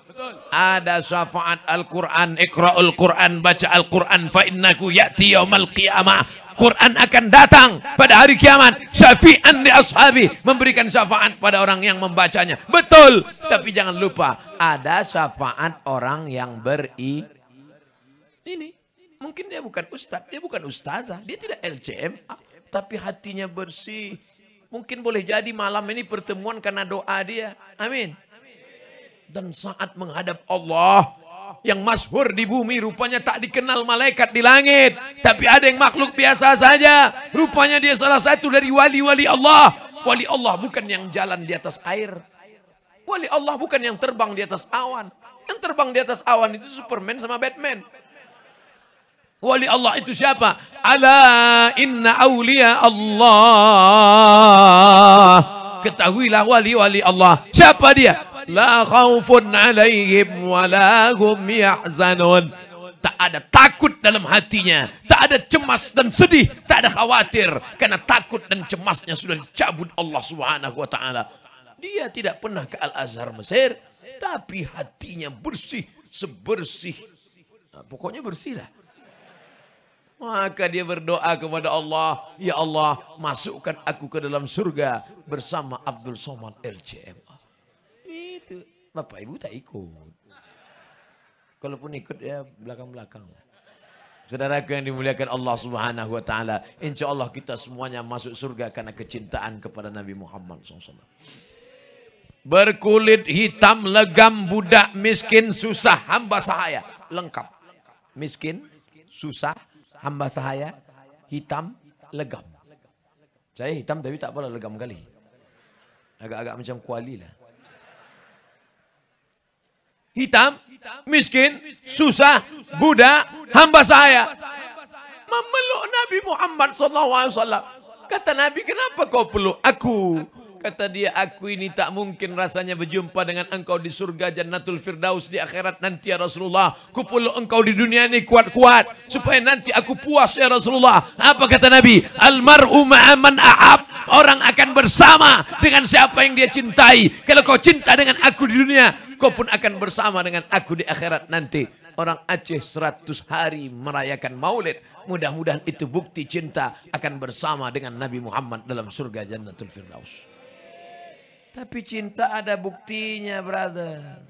Ada syafaat Al-Quran. ikraul Quran. Baca Al-Quran. Fa'innaku ya'ti yawmal qiyamah. Quran akan datang pada hari kiamat. Syafi'an di ashabi. Memberikan syafaat pada orang yang membacanya. Betul. Tapi jangan lupa. Ada syafaat orang yang beri. Ini. Mungkin dia bukan ustadz. Dia bukan ustazah. Dia tidak LCM. Tapi hatinya bersih. Mungkin boleh jadi malam ini pertemuan karena doa dia. Amin. Dan saat menghadap Allah yang masyhur di bumi rupanya tak dikenal malaikat di langit tapi ada yang makhluk biasa saja rupanya dia salah satu dari wali-wali Allah wali Allah bukan yang jalan di atas air wali Allah bukan yang terbang di atas awan yang terbang di atas awan itu Superman sama Batman wali Allah itu siapa ala inna aulia Allah ketahuilah wali-wali Allah siapa dia La khawfun alaihim walahum yahzanun. Tak ada takut dalam hatinya. Tak ada cemas dan sedih. Tak ada khawatir. Karena takut dan cemasnya sudah dicabut Allah subhanahu wa ta'ala. Dia tidak pernah ke Al-Azhar Mesir. Tapi hatinya bersih. Sebersih. Nah, pokoknya bersihlah. Maka dia berdoa kepada Allah. Ya Allah, masukkan aku ke dalam surga. Bersama Abdul Somad LCM itu bapa ibu tak ikut. Kalaupun ikut ya belakang-belakang lah. Saudaraku yang dimuliakan Allah Subhanahu wa taala, insyaallah kita semuanya masuk surga karena kecintaan kepada Nabi Muhammad SAW. Berkulit hitam legam budak miskin susah hamba sahaya lengkap. Miskin, susah, hamba sahaya, hitam, legam. Saya hitam tapi tak apalah legam kali. Agak-agak macam kuali lah hitam, miskin, susah, budak, hamba sahaya. Memeluk Nabi Muhammad SAW. Kata Nabi, kenapa kau peluk aku. Kata dia, aku ini tak mungkin rasanya berjumpa dengan engkau di surga Jannatul Firdaus di akhirat nanti ya Rasulullah. Kupul engkau di dunia ini kuat-kuat. Supaya nanti aku puas ya Rasulullah. Apa kata Nabi? Almar'u ma'aman a'ab. Orang akan bersama dengan siapa yang dia cintai. Kalau kau cinta dengan aku di dunia, kau pun akan bersama dengan aku di akhirat nanti. Orang Aceh 100 hari merayakan maulid. Mudah-mudahan itu bukti cinta akan bersama dengan Nabi Muhammad dalam surga Jannatul Firdaus. Tapi cinta ada buktinya, brother.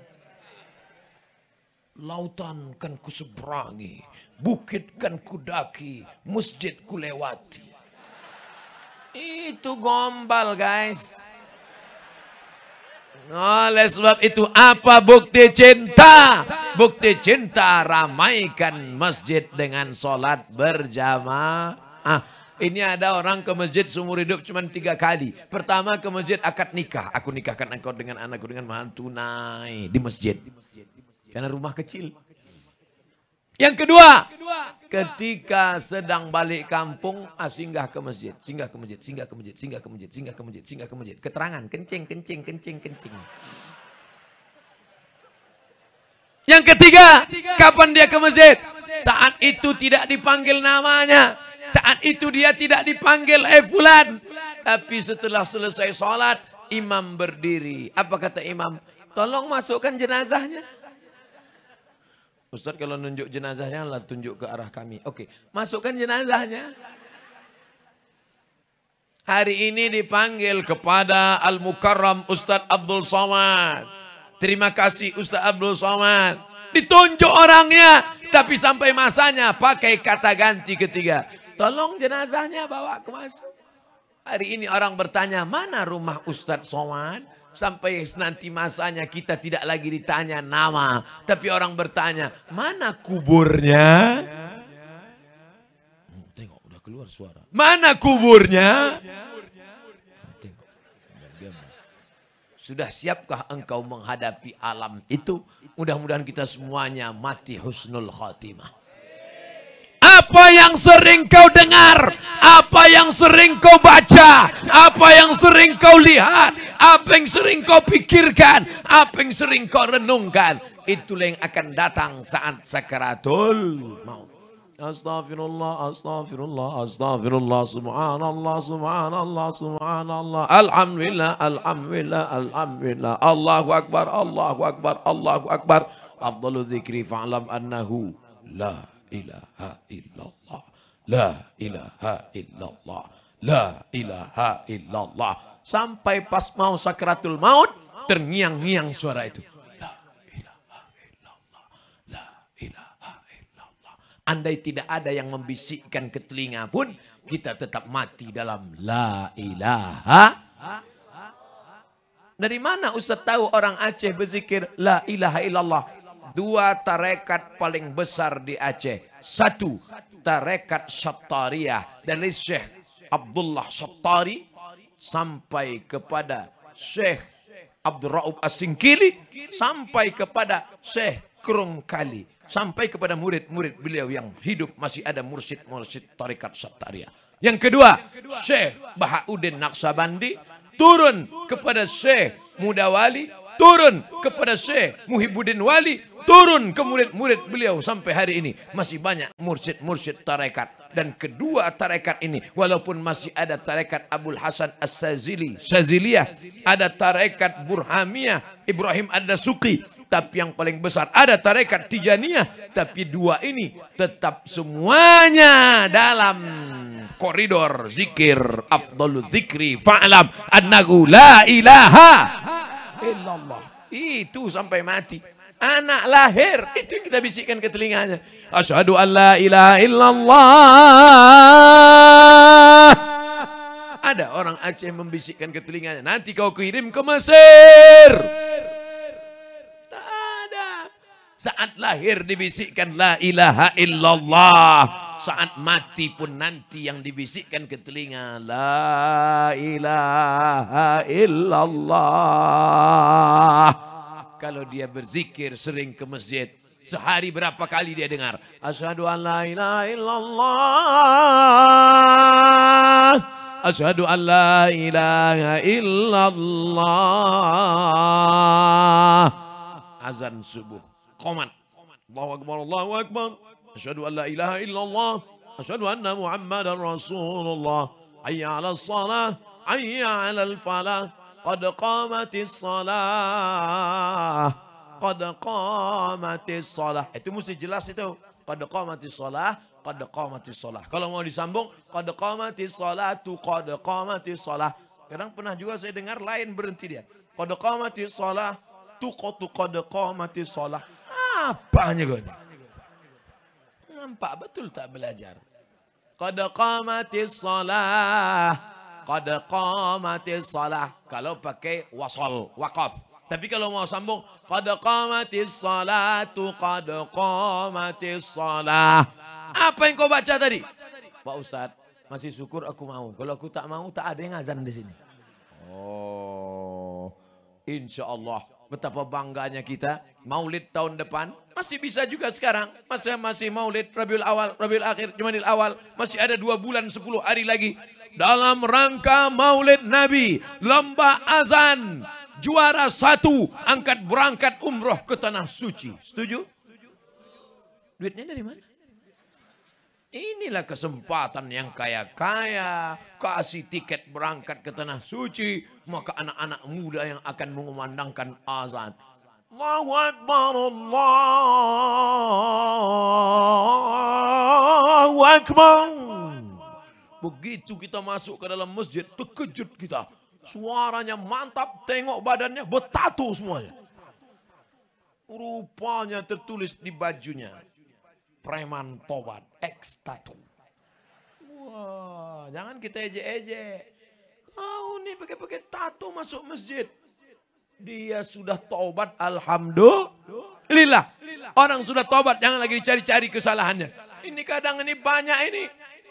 Lautan kan kuseberangi, bukit kan kudaki, masjid kulewati. Itu gombal, guys. Oleh sebab itu apa bukti cinta? Bukti cinta ramaikan masjid dengan sholat berjamaah. Ini ada orang ke masjid seumur hidup cuma tiga kali. Pertama ke masjid akad nikah. Aku nikahkan engkau dengan anakku dengan mahal tunai di masjid. Karena rumah kecil. Yang kedua, ketika sedang balik kampung, ah, singgah ke masjid, singgah ke masjid, singgah ke masjid, singgah ke masjid, singgah ke masjid, singgah ke masjid. Keterangan, kencing, kencing, kencing, kencing. Yang ketiga, kapan dia ke masjid? Saat itu tidak dipanggil namanya. Saat itu dia tidak dipanggil eh fulan. Tapi setelah selesai sholat, imam berdiri. Apa kata imam? Tolong masukkan jenazahnya. Ustaz kalau nunjuk jenazahnya lah tunjuk ke arah kami. Oke, okay. masukkan jenazahnya. Hari ini dipanggil kepada Al-Mukarram Ustaz Abdul Somad. Terima kasih Ustaz Abdul Somad. Ditunjuk orangnya. Tapi sampai masanya pakai kata ganti ketiga. Tolong jenazahnya bawa ke masuk Hari ini orang bertanya, mana rumah Ustadz Soan Sampai nanti masanya kita tidak lagi ditanya nama. Tapi orang bertanya, mana kuburnya? Hmm, tengok, udah keluar suara. Mana kuburnya? Hmm, Sudah siapkah engkau menghadapi alam itu? Mudah-mudahan kita semuanya mati husnul khatimah. apa yang sering kau dengar apa yang sering kau baca apa yang sering kau lihat apa yang sering kau pikirkan apa yang sering kau renungkan itulah yang akan datang saat sakaratul maut Astaghfirullah, astaghfirullah, astaghfirullah. subhanallah subhanallah subhanallah alhamdulillah alhamdulillah alhamdulillah Allahu akbar Allahu akbar Allahu akbar afdalu dzikri fa'lam annahu la ilaha illallah la ilaha illallah la ilaha illallah sampai pas mau sakratul maut terngiang-ngiang suara itu la ilaha illallah la ilaha illallah andai tidak ada yang membisikkan ke telinga pun kita tetap mati dalam la ilaha dari mana Ustaz tahu orang Aceh berzikir La ilaha illallah dua tarekat paling besar di Aceh. Satu, tarekat Sotaria dari Syekh Abdullah Syattari sampai kepada Syekh Abdul Raub Asingkili sampai kepada Syekh Krung sampai kepada murid-murid beliau yang hidup masih ada mursyid-mursyid tarekat Syattariyah. Yang kedua, Syekh Bahauddin Naksabandi turun kepada Syekh Mudawali, turun kepada Syekh Muhibuddin Wali, turun ke murid-murid beliau sampai hari ini masih banyak mursyid-mursyid tarekat dan kedua tarekat ini walaupun masih ada tarekat Abdul Hasan As-Sazili Saziliyah ada tarekat Burhamiyah Ibrahim Ad-Dasuki tapi yang paling besar ada tarekat Tijaniyah tapi dua ini tetap semuanya dalam koridor zikir afdalu zikri fa'lam annahu la ilaha illallah itu sampai mati anak lahir. Itu yang kita bisikkan ke telinganya. Asyhadu an ilaha illallah. Ada orang Aceh membisikkan ke telinganya, nanti kau kirim ke Mesir. Tak Saat lahir dibisikkan la ilaha illallah. Saat mati pun nanti yang dibisikkan ke telinga la ilaha illallah kalau dia berzikir sering ke masjid. Sehari berapa kali dia dengar? Asyadu an la ilaha illallah. Asyadu an la ilaha illallah. Azan subuh. Komat. Allahu akbar, Allahu akbar. Asyadu an la ilaha illallah. Asyadu anna Muhammadan Rasulullah. ayya ala salah, ala al falah. قد قامت الصلاة قد قامت الصلاة itu mesti jelas itu قد قامت الصلاة قد قامت الصلاة kalau mau disambung قد قامت الصلاة قد قامت الصلاة kadang pernah juga saya dengar lain berhenti dia قد قامت الصلاة تقو تقو دقو ماتي صلاة apanya kau ini nampak betul tak belajar قد قامت الصلاة Qad qamatis salah. Kalau pakai wasol, wakaf. Tapi kalau mau sambung, Qad qamatis salatu, Qad qamatis salah. Apa yang kau baca tadi? Pak Ustadz, masih syukur aku mau. Kalau aku tak mau, tak ada yang azan di sini. Oh, insya Allah Betapa bangganya kita maulid tahun depan masih bisa juga sekarang masih masih maulid Rabiul Awal Rabiul Akhir Jumadil Awal masih ada dua bulan sepuluh hari lagi dalam rangka maulid Nabi lomba azan juara satu angkat berangkat umroh ke tanah suci setuju duitnya dari mana Inilah kesempatan yang kaya-kaya. Kasih tiket berangkat ke tanah suci. Maka anak-anak muda yang akan mengumandangkan azan. Allahu Akbar, Allahu Akbar. Begitu kita masuk ke dalam masjid, terkejut kita. Suaranya mantap, tengok badannya, bertatu semuanya. Rupanya tertulis di bajunya preman tobat ex tattoo. Wah, jangan kita eje-eje. Kau nih pakai-pakai tato masuk masjid. Dia sudah tobat alhamdulillah. Orang sudah tobat jangan lagi dicari-cari kesalahannya. Ini kadang ini banyak ini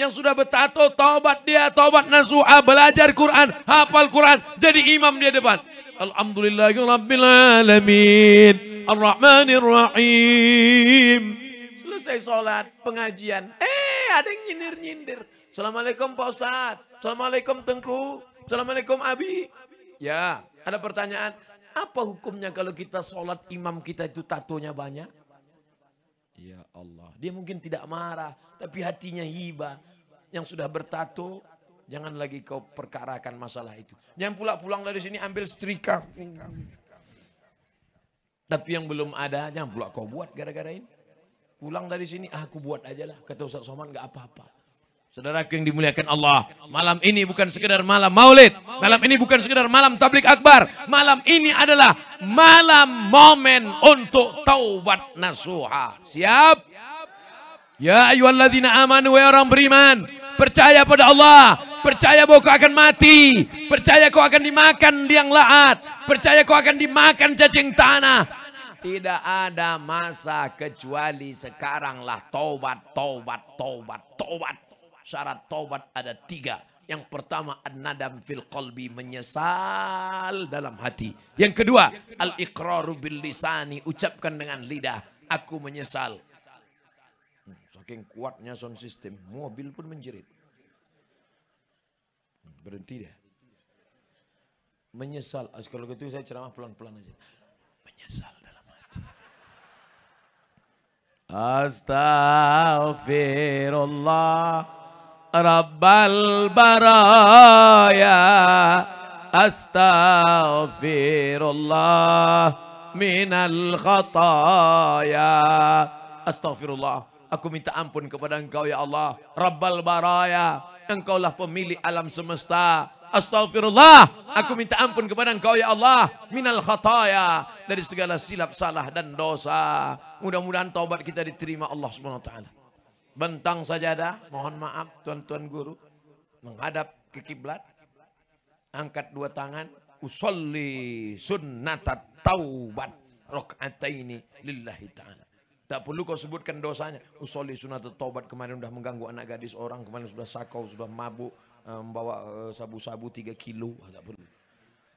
yang sudah bertato tobat dia tobat nasuha belajar Quran hafal Quran jadi imam dia depan Alhamdulillahirabbil alamin Ar-Rahmanir Rahim selesai sholat, pengajian. Eh, ada yang nyindir-nyindir. Assalamualaikum Pak Ustadz. Assalamualaikum Tengku. Assalamualaikum Abi. Ya, ada pertanyaan. Apa hukumnya kalau kita sholat imam kita itu tatonya banyak? Ya Allah. Dia mungkin tidak marah. Tapi hatinya hibah. Yang sudah bertato, jangan lagi kau perkarakan masalah itu. Yang pula pulang dari sini ambil setrika. Tapi yang belum ada, jangan pula kau buat gara-gara ini. Pulang dari sini, ah, aku buat aja lah. Kata Ustaz Soman nggak apa-apa. Saudaraku yang dimuliakan Allah, malam ini bukan sekedar malam maulid, malam ini bukan sekedar malam tablik akbar, malam ini adalah malam momen untuk taubat nasuha. Siap? Ya Ayolah amanu wa orang beriman, percaya pada Allah, percaya bahwa kau akan mati, percaya kau akan dimakan liang lahat, percaya kau akan dimakan cacing tanah, tidak ada masa kecuali sekaranglah taubat, taubat, taubat, taubat. Syarat tobat ada tiga. Yang pertama an-nadam fil qalbi menyesal dalam hati. Yang kedua al-iqraru bil lisani ucapkan dengan lidah aku menyesal. Hmm, saking kuatnya sound system mobil pun menjerit. Hmm, berhenti deh. Menyesal. Kalau gitu saya ceramah pelan-pelan aja. Menyesal. أستغفر الله رب البرايا أستغفر الله من الخطايا أستغفر الله Aku minta ampun kepada engkau ya Allah Rabbal baraya Engkaulah pemilik alam semesta Astaghfirullah. Aku minta ampun kepada engkau ya Allah. Minal khataya. Dari segala silap salah dan dosa. Mudah-mudahan taubat kita diterima Allah SWT. Bentang sajadah. Mohon maaf tuan-tuan guru. Menghadap ke kiblat. Angkat dua tangan. Usolli sunnatat taubat. Rok'ataini lillahi ta'ala. Tak perlu kau sebutkan dosanya. Usolli sunat taubat kemarin sudah mengganggu anak gadis orang. Kemarin sudah sakau, sudah mabuk. Eh, membawa eh, sabu-sabu 3 kilo, ah, tak perlu.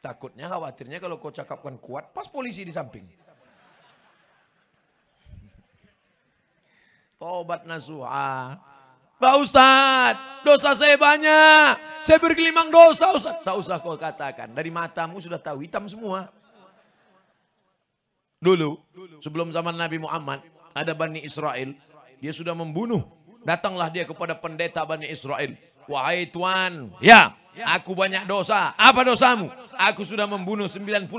Takutnya khawatirnya kalau kau cakapkan kuat, pas polisi di samping. Tobat nasuha. Pak Ustaz, dosa saya banyak. Saya bergelimang dosa Ustaz. Tak usah kau katakan, dari matamu sudah tahu hitam semua. Dulu, sebelum zaman Nabi Muhammad, ada Bani Israel. Dia sudah membunuh. Datanglah dia kepada pendeta Bani Israel. Wahai Tuhan, ya, aku banyak dosa. Apa dosamu? Aku sudah membunuh 99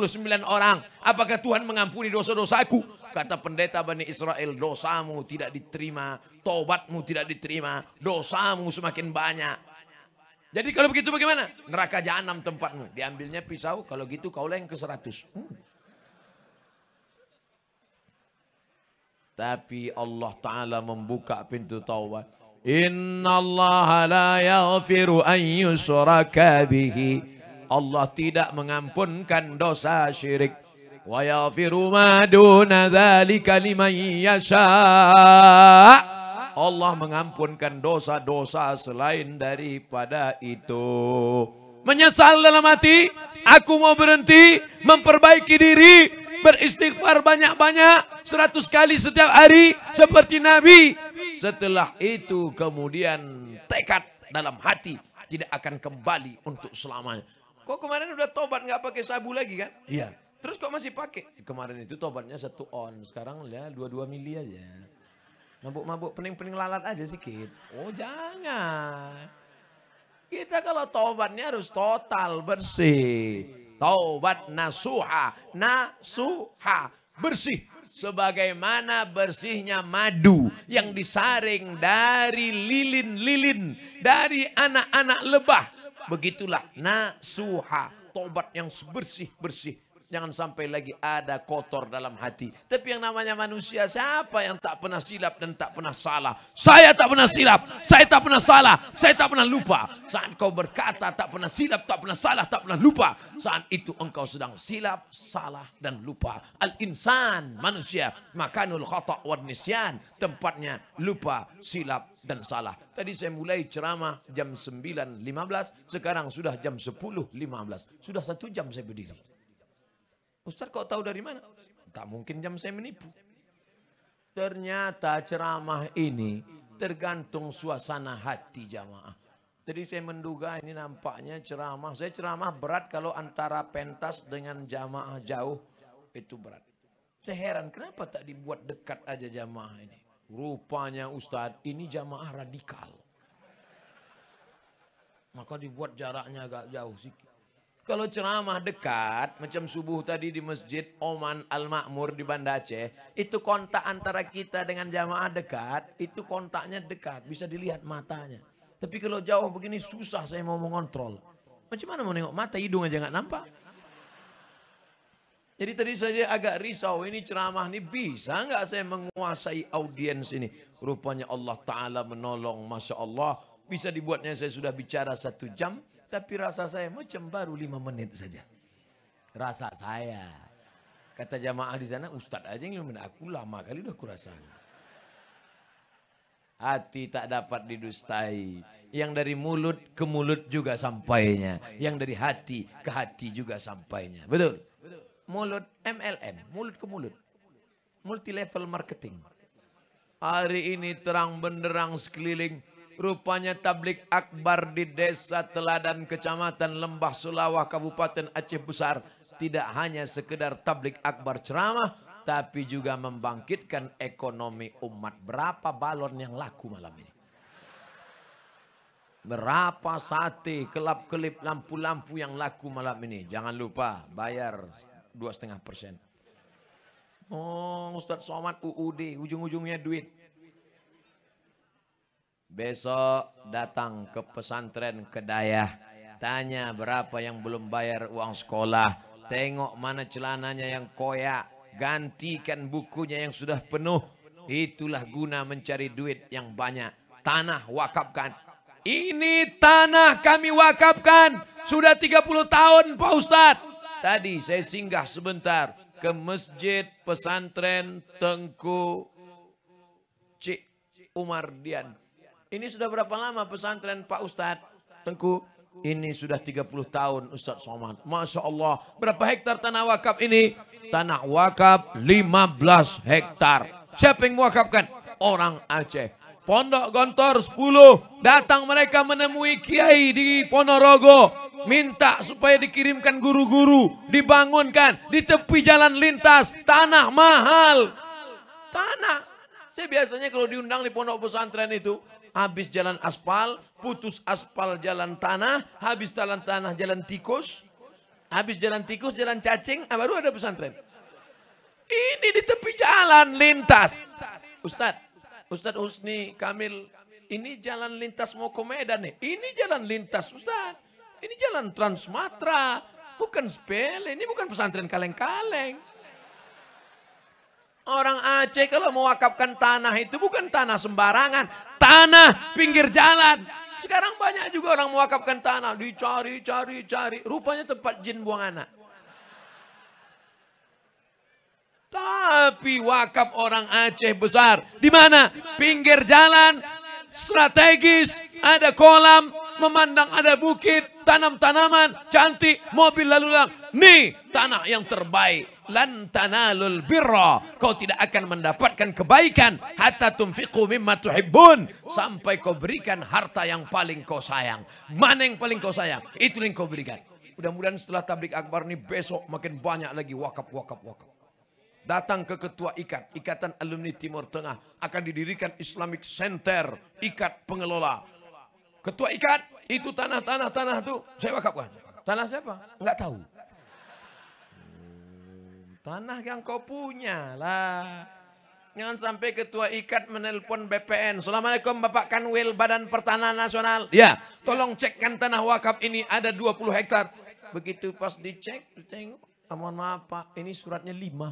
orang. Apakah Tuhan mengampuni dosa-dosaku? Kata pendeta Bani Israel, dosamu tidak diterima, tobatmu tidak diterima, dosamu semakin banyak. Jadi kalau begitu bagaimana? Neraka jahanam tempatmu. Diambilnya pisau, kalau gitu kau yang ke seratus. Hmm. Tapi Allah Ta'ala membuka pintu taubat. Inna Allah la yaghfiru an yusraka bihi Allah tidak mengampunkan dosa syirik wa yaghfiru ma duna dzalika liman yasha Allah mengampunkan dosa-dosa selain daripada itu menyesal dalam hati aku mau berhenti memperbaiki diri beristighfar banyak-banyak, seratus kali setiap hari, seperti Nabi. Setelah itu kemudian tekad dalam hati, tidak akan kembali untuk selamanya. Kok kemarin udah tobat nggak pakai sabu lagi kan? Iya. Terus kok masih pakai? Kemarin itu tobatnya satu on, sekarang ya dua-dua mili aja. Mabuk-mabuk pening-pening lalat aja sedikit. Oh jangan. Kita kalau tobatnya harus total bersih. Taubat nasuha. Nasuha. Bersih. Sebagaimana bersihnya madu yang disaring dari lilin-lilin. Dari anak-anak lebah. Begitulah nasuha. Taubat yang bersih-bersih. Jangan sampai lagi ada kotor dalam hati. Tapi yang namanya manusia siapa yang tak pernah silap dan tak pernah salah? Saya tak pernah silap, saya tak pernah salah, saya tak pernah lupa. Saat kau berkata tak pernah silap, tak pernah salah, tak pernah lupa. Saat itu engkau sedang silap, salah dan lupa. Al-insan manusia makanul khata' wa nisyan. Tempatnya lupa, silap dan salah. Tadi saya mulai ceramah jam 9.15, sekarang sudah jam 10.15. Sudah satu jam saya berdiri. Ustaz kok tahu dari mana? Tak mungkin jam saya menipu. Ternyata ceramah ini tergantung suasana hati jamaah. Jadi saya menduga ini nampaknya ceramah. Saya ceramah berat kalau antara pentas dengan jamaah jauh itu berat. Saya heran kenapa tak dibuat dekat aja jamaah ini. Rupanya Ustadz ini jamaah radikal. Maka dibuat jaraknya agak jauh sikit. Kalau ceramah dekat, macam subuh tadi di Masjid Oman Al-Makmur di Banda Aceh, itu kontak antara kita dengan jamaah dekat, itu kontaknya dekat, bisa dilihat matanya. Tapi kalau jauh begini susah saya mau mengontrol. Macam mana mau nengok mata, hidung aja nggak nampak. Jadi tadi saja agak risau, ini ceramah ini bisa nggak saya menguasai audiens ini? Rupanya Allah Ta'ala menolong, Masya Allah. Bisa dibuatnya saya sudah bicara satu jam, tapi rasa saya macam baru lima menit saja. Rasa saya. Kata jamaah di sana, Ustadz aja yang lima menit. Aku lama kali udah kurasa. Hati tak dapat didustai. Yang dari mulut ke mulut juga sampainya. Yang dari hati ke hati juga sampainya. Betul? Mulut MLM, mulut ke mulut. Multi level marketing. Hari ini terang benderang sekeliling Rupanya tablik akbar di desa teladan kecamatan Lembah Sulawah Kabupaten Aceh Besar. Tidak hanya sekedar tablik akbar ceramah. Tapi juga membangkitkan ekonomi umat. Berapa balon yang laku malam ini? Berapa sate, kelap-kelip, lampu-lampu yang laku malam ini? Jangan lupa bayar dua setengah persen. Oh Ustadz Somad UUD, ujung-ujungnya duit. Besok datang ke pesantren Kedayah. Tanya berapa yang belum bayar uang sekolah. Tengok mana celananya yang koyak. Gantikan bukunya yang sudah penuh. Itulah guna mencari duit yang banyak. Tanah wakafkan. Ini tanah kami wakafkan. Sudah 30 tahun Pak Ustadz. Tadi saya singgah sebentar ke masjid pesantren Tengku Cik Umar Dian ini sudah berapa lama pesantren Pak Ustadz? Tengku, ini sudah 30 tahun Ustadz Somad. Masya Allah. Berapa hektar tanah wakaf ini? Tanah wakaf 15 hektar. Siapa yang mewakafkan? Orang Aceh. Pondok Gontor 10. Datang mereka menemui Kiai di Ponorogo. Minta supaya dikirimkan guru-guru. Dibangunkan. Di tepi jalan lintas. Tanah mahal. Tanah. Saya biasanya kalau diundang di pondok pesantren itu habis jalan aspal, putus aspal jalan tanah, habis jalan tanah jalan tikus, habis jalan tikus jalan cacing, ah, baru ada pesantren. Ini di tepi jalan lintas. Ustadz, Ustadz Husni Kamil, ini jalan lintas mau ke Medan nih. Ini jalan lintas Ustadz. Ini jalan Transmatra, bukan sepele, ini bukan pesantren kaleng-kaleng. Orang Aceh kalau mewakafkan tanah itu bukan tanah sembarangan. Tanah pinggir jalan. Sekarang banyak juga orang mewakafkan tanah. Dicari, cari, cari. Rupanya tempat jin buang anak. Tapi wakaf orang Aceh besar. Di mana? Pinggir jalan. Strategis. Ada kolam memandang ada bukit, tanam-tanaman, cantik, mobil lalu lalang. Nih, tanah yang terbaik. Lan tanalul birra. Kau tidak akan mendapatkan kebaikan. Hatta tumfiqu mimma tuhibbun. Sampai kau berikan harta yang paling kau sayang. Mana yang paling kau sayang? Itu yang kau berikan. Mudah-mudahan setelah tablik akbar ini besok makin banyak lagi wakaf-wakaf-wakaf. Datang ke Ketua IKAT, Ikatan Alumni Timur Tengah. Akan didirikan Islamic Center, IKAT Pengelola Ketua ikat, itu tanah-tanah tanah itu saya wakafkan. Tanah siapa? Enggak tahu. Hmm, tanah yang kau punya lah. Jangan sampai ketua ikat menelpon BPN. Assalamualaikum Bapak Kanwil Badan Pertanahan Nasional. Ya, tolong cekkan tanah wakaf ini ada 20 hektar. Begitu pas dicek, tengok. Ah, mohon maaf Pak, ini suratnya 5.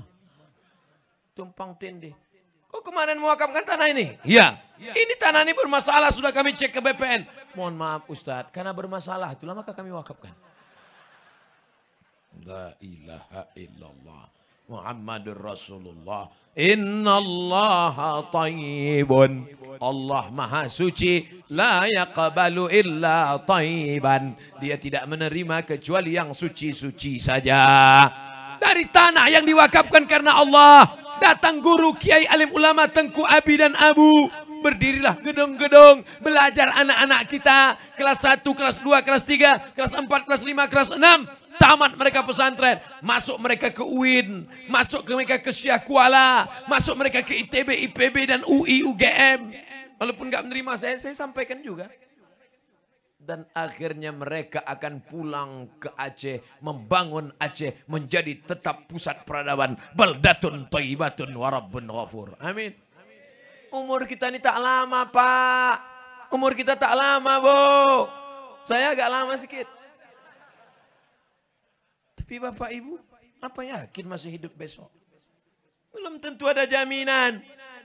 Tumpang tindih. Kok kemarin mewakafkan tanah ini? Iya. iya. Ini tanah ini bermasalah sudah kami cek ke BPN. Mohon maaf Ustadz, karena bermasalah itulah maka kami wakafkan. La ilaha illallah. Muhammadur Rasulullah. Inna Allah tayyibun. Allah maha suci. La yaqbalu illa tayyiban. Dia tidak menerima kecuali yang suci-suci saja. Dari tanah yang diwakafkan karena Allah. Datang guru kiai alim ulama Tengku Abi dan Abu. Berdirilah gedong-gedong Belajar anak-anak kita. Kelas 1, kelas 2, kelas 3, kelas 4, kelas 5, kelas 6. Tamat mereka pesantren. Masuk mereka ke UIN. Masuk mereka ke Syiah Kuala. Masuk mereka ke ITB, IPB dan UI, UGM. Walaupun tidak menerima saya, saya sampaikan juga. dan akhirnya mereka akan pulang ke Aceh, membangun Aceh menjadi tetap pusat peradaban. Baldatun thayyibatun warabbun ghafur. Amin. Umur kita ini tak lama, Pak. Umur kita tak lama, Bu. Saya agak lama sedikit. Tapi Bapak Ibu, apa yakin masih hidup besok? Belum tentu ada jaminan.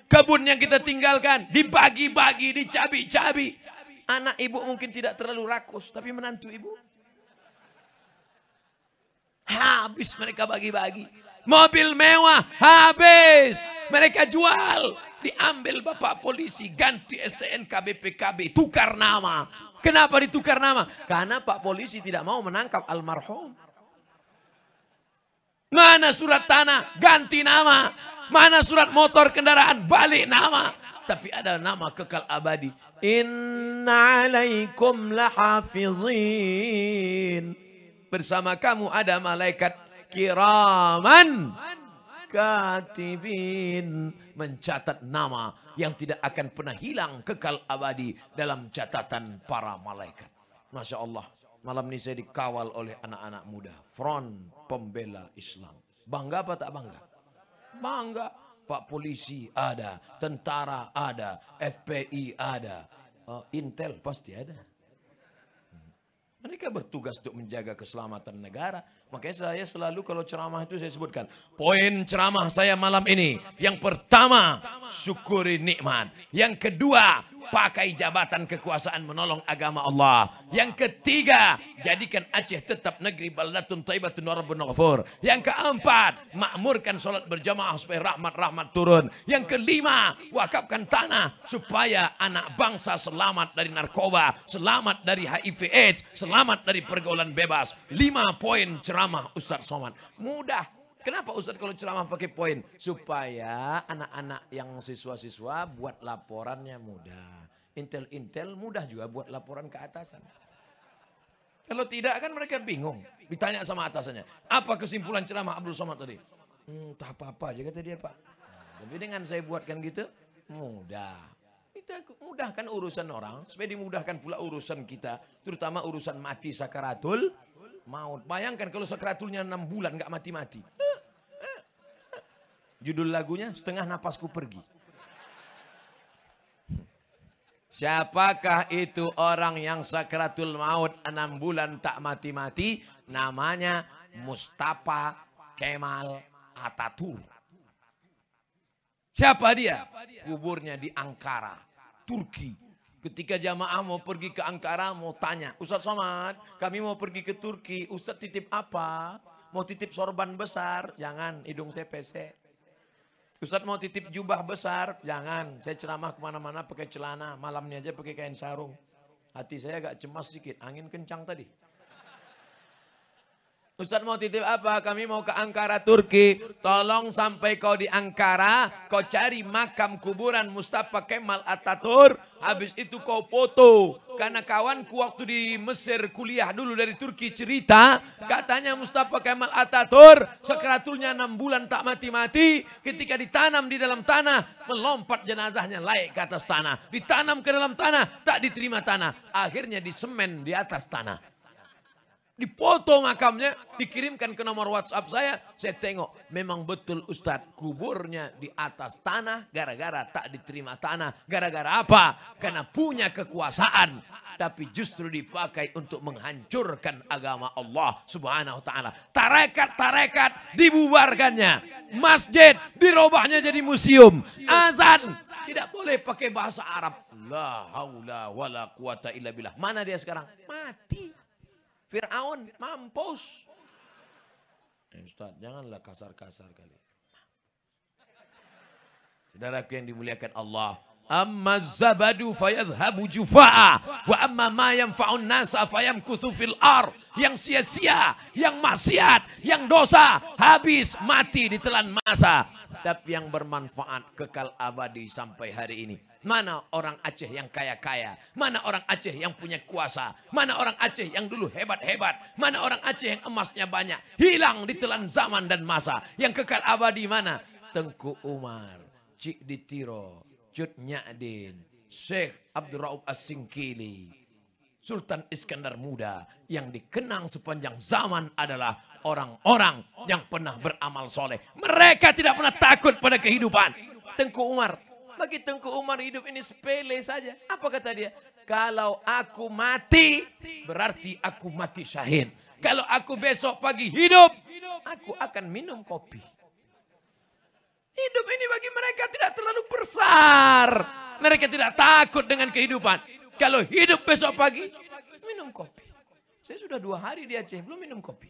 Kebun yang kita tinggalkan dibagi-bagi, dicabi-cabi. Anak ibu mungkin tidak terlalu rakus, tapi menantu ibu. Habis mereka bagi-bagi. Mobil mewah habis. Mereka jual. Diambil bapak polisi, ganti STNK BPKB, tukar nama. Kenapa ditukar nama? Karena pak polisi tidak mau menangkap almarhum. Mana surat tanah? Ganti nama. Mana surat motor kendaraan? Balik nama. tapi ada nama kekal abadi. Inna alaikum lahafizin. Bersama kamu ada malaikat kiraman katibin mencatat nama yang tidak akan pernah hilang kekal abadi dalam catatan para malaikat. Masya Allah. Malam ini saya dikawal oleh anak-anak muda. Front pembela Islam. Bangga apa tak bangga? Bangga. bangga. Pak polisi ada, tentara ada, FPI ada, uh, Intel pasti ada. Mereka bertugas untuk menjaga keselamatan negara. Makanya saya selalu kalau ceramah itu saya sebutkan. Poin ceramah saya malam ini. Yang pertama, syukuri nikmat. Yang kedua, pakai jabatan kekuasaan menolong agama Allah. Yang ketiga, jadikan Aceh tetap negeri baldatun taibatun warabun ghafur. Yang keempat, makmurkan solat berjamaah supaya rahmat-rahmat turun. Yang kelima, wakafkan tanah supaya anak bangsa selamat dari narkoba, selamat dari HIV AIDS, selamat dari pergaulan bebas. Lima poin ceramah Ustaz Somad. Mudah. Kenapa Ustadz kalau ceramah pakai poin? Supaya anak-anak yang siswa-siswa buat laporannya mudah. Intel-intel mudah juga buat laporan ke atasan. Kalau tidak kan mereka bingung. Ditanya sama atasannya. Apa kesimpulan ceramah Abdul Somad tadi? Hmm, tak apa-apa aja kata dia Pak. Nah, tapi dengan saya buatkan gitu, mudah. Kita mudahkan urusan orang, supaya dimudahkan pula urusan kita. Terutama urusan mati sakaratul maut. Bayangkan kalau sakaratulnya 6 bulan gak mati-mati. Judul lagunya setengah napasku pergi. Siapakah itu orang yang sakratul maut enam bulan tak mati-mati? Namanya Mustafa Kemal Atatur. Siapa dia? Kuburnya di Ankara, Turki. Ketika jamaah mau pergi ke Ankara mau tanya, Ustaz Somad, kami mau pergi ke Turki, Ustaz titip apa? Mau titip sorban besar? Jangan, hidung saya pesek. Ustaz mau titip jubah besar, jangan. Saya ceramah kemana-mana pakai celana, malamnya aja pakai kain sarung. Hati saya agak cemas sedikit, angin kencang tadi. Ustaz mau titip apa? Kami mau ke Ankara, Turki. Tolong sampai kau di Ankara, kau cari makam kuburan Mustafa Kemal Ataturk. Habis itu kau foto. Karena kawanku waktu di Mesir kuliah dulu dari Turki cerita. Katanya Mustafa Kemal Ataturk, sekeratulnya enam bulan tak mati-mati. Ketika ditanam di dalam tanah, melompat jenazahnya naik ke atas tanah. Ditanam ke dalam tanah, tak diterima tanah. Akhirnya disemen di atas tanah dipotong akamnya, dikirimkan ke nomor WhatsApp saya. Saya tengok, memang betul Ustadz kuburnya di atas tanah gara-gara tak diterima tanah. Gara-gara apa? Karena punya kekuasaan. Tapi justru dipakai untuk menghancurkan agama Allah subhanahu ta'ala. Tarekat-tarekat dibubarkannya. Masjid dirobahnya jadi museum. Azan tidak boleh pakai bahasa Arab. La haula wala quwata illa billah. Mana dia sekarang? Mati. Fir'aun mampus. Eh, Ustaz, janganlah kasar-kasar kali. Saudaraku yang dimuliakan Allah. Amma zabadu fayadhabu jufa'a Wa amma ma yanfa'un nasa fayam fil ar Yang sia-sia, yang maksiat, yang dosa Habis mati ditelan masa tapi yang bermanfaat kekal abadi sampai hari ini. Mana orang Aceh yang kaya-kaya? Mana orang Aceh yang punya kuasa? Mana orang Aceh yang dulu hebat-hebat? Mana orang Aceh yang emasnya banyak? Hilang ditelan zaman dan masa. Yang kekal abadi mana? Tengku Umar, Cik Ditiro, Cut Nyadin, Syekh Abdurraub As-Singkili, Sultan Iskandar Muda yang dikenang sepanjang zaman adalah orang-orang yang pernah beramal soleh. Mereka tidak pernah takut pada kehidupan. Tengku Umar, bagi Tengku Umar hidup ini sepele saja. Apa kata dia? Kalau aku mati, berarti aku mati syahid. Kalau aku besok pagi hidup, aku akan minum kopi. Hidup ini bagi mereka tidak terlalu besar. Mereka tidak takut dengan kehidupan. Kalau hidup besok pagi, minum kopi. Saya sudah dua hari di Aceh, belum minum kopi.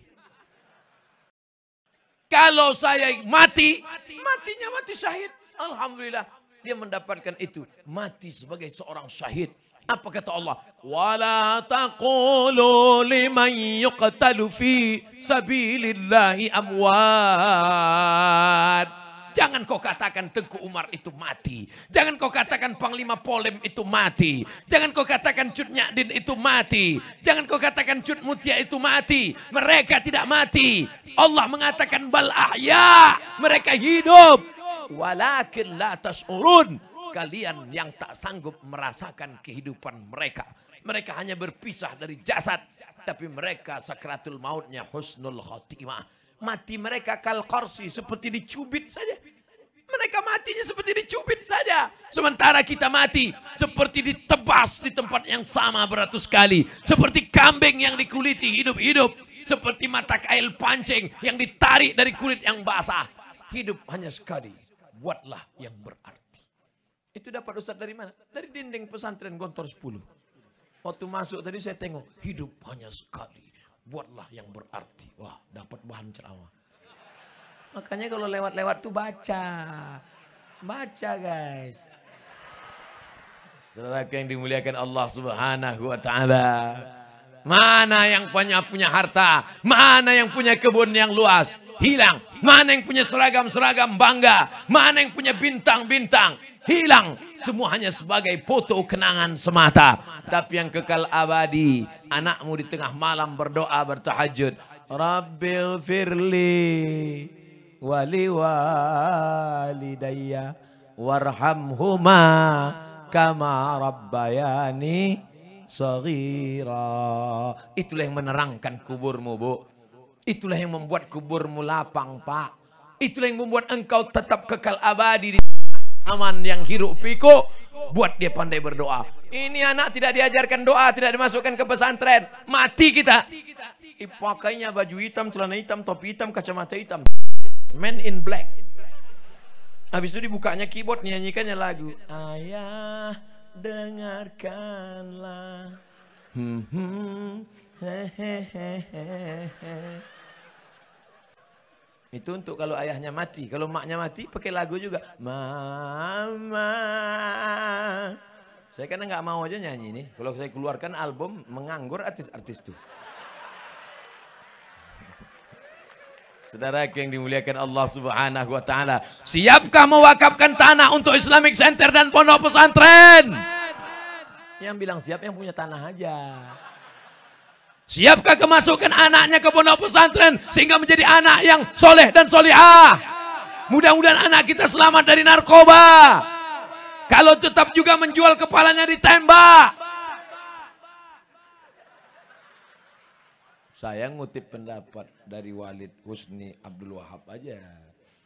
Kalau saya mati, matinya mati syahid. Alhamdulillah, dia mendapatkan itu. Mati sebagai seorang syahid. Apa kata Allah? Wala taqulu liman yuqtalu fi sabilillahi amwat. Jangan kau katakan Tengku Umar itu mati. Jangan kau katakan Panglima Polem itu mati. Jangan kau katakan Cut Nyadin itu mati. Jangan kau katakan Cut Mutia itu mati. Mereka tidak mati. Allah mengatakan bal ahya. Mereka hidup. Walakin la tas'urun. Kalian yang tak sanggup merasakan kehidupan mereka. Mereka hanya berpisah dari jasad. Tapi mereka sakratul mautnya husnul khotimah Mati mereka kal korsi seperti dicubit saja. Mereka matinya seperti dicubit saja. Sementara kita mati seperti ditebas di tempat yang sama beratus kali. Seperti kambing yang dikuliti hidup-hidup. Seperti mata kail pancing yang ditarik dari kulit yang basah. Hidup hanya sekali. Buatlah yang berarti. Itu dapat Ustaz dari mana? Dari dinding pesantren Gontor 10. Waktu masuk tadi saya tengok, hidup hanya sekali buatlah yang berarti. Wah, dapat bahan ceramah. Makanya kalau lewat-lewat tuh baca. Baca guys. Saudara yang dimuliakan Allah Subhanahu wa taala. Mana yang punya punya harta, mana yang punya kebun yang luas, hilang. Mana yang punya seragam-seragam bangga. Mana yang punya bintang-bintang hilang. Semua hanya sebagai foto kenangan semata. Tapi yang kekal abadi. Anakmu di tengah malam berdoa bertahajud. Rabbil firli wali walidayya warhamhuma kama rabbayani saghira. Itulah yang menerangkan kuburmu, Bu. Itulah yang membuat kuburmu lapang, Pak. Itulah yang membuat engkau tetap kekal abadi di aman yang hirup piku. Buat dia pandai berdoa. Ini anak tidak diajarkan doa, tidak dimasukkan ke pesantren. Mati kita. Pakainya baju hitam, celana hitam, topi hitam, kacamata hitam. Man in black. Habis itu dibukanya keyboard, nyanyikannya lagu. Ayah, dengarkanlah. Hmm, hmm, itu untuk kalau ayahnya mati. Kalau maknya mati pakai lagu juga. Mama. Saya karena nggak mau aja nyanyi ini. Kalau saya keluarkan album menganggur artis-artis tuh. Saudara yang dimuliakan Allah Subhanahu wa taala, siapkah mewakafkan tanah untuk Islamic Center dan pondok pesantren? Yang bilang siap yang punya tanah aja. Siapkah kemasukan anaknya ke pondok pesantren sehingga menjadi anak yang soleh dan solehah? Mudah-mudahan anak kita selamat dari narkoba. Kalau tetap juga menjual kepalanya ditembak. Saya ngutip pendapat dari Walid Husni Abdul Wahab aja.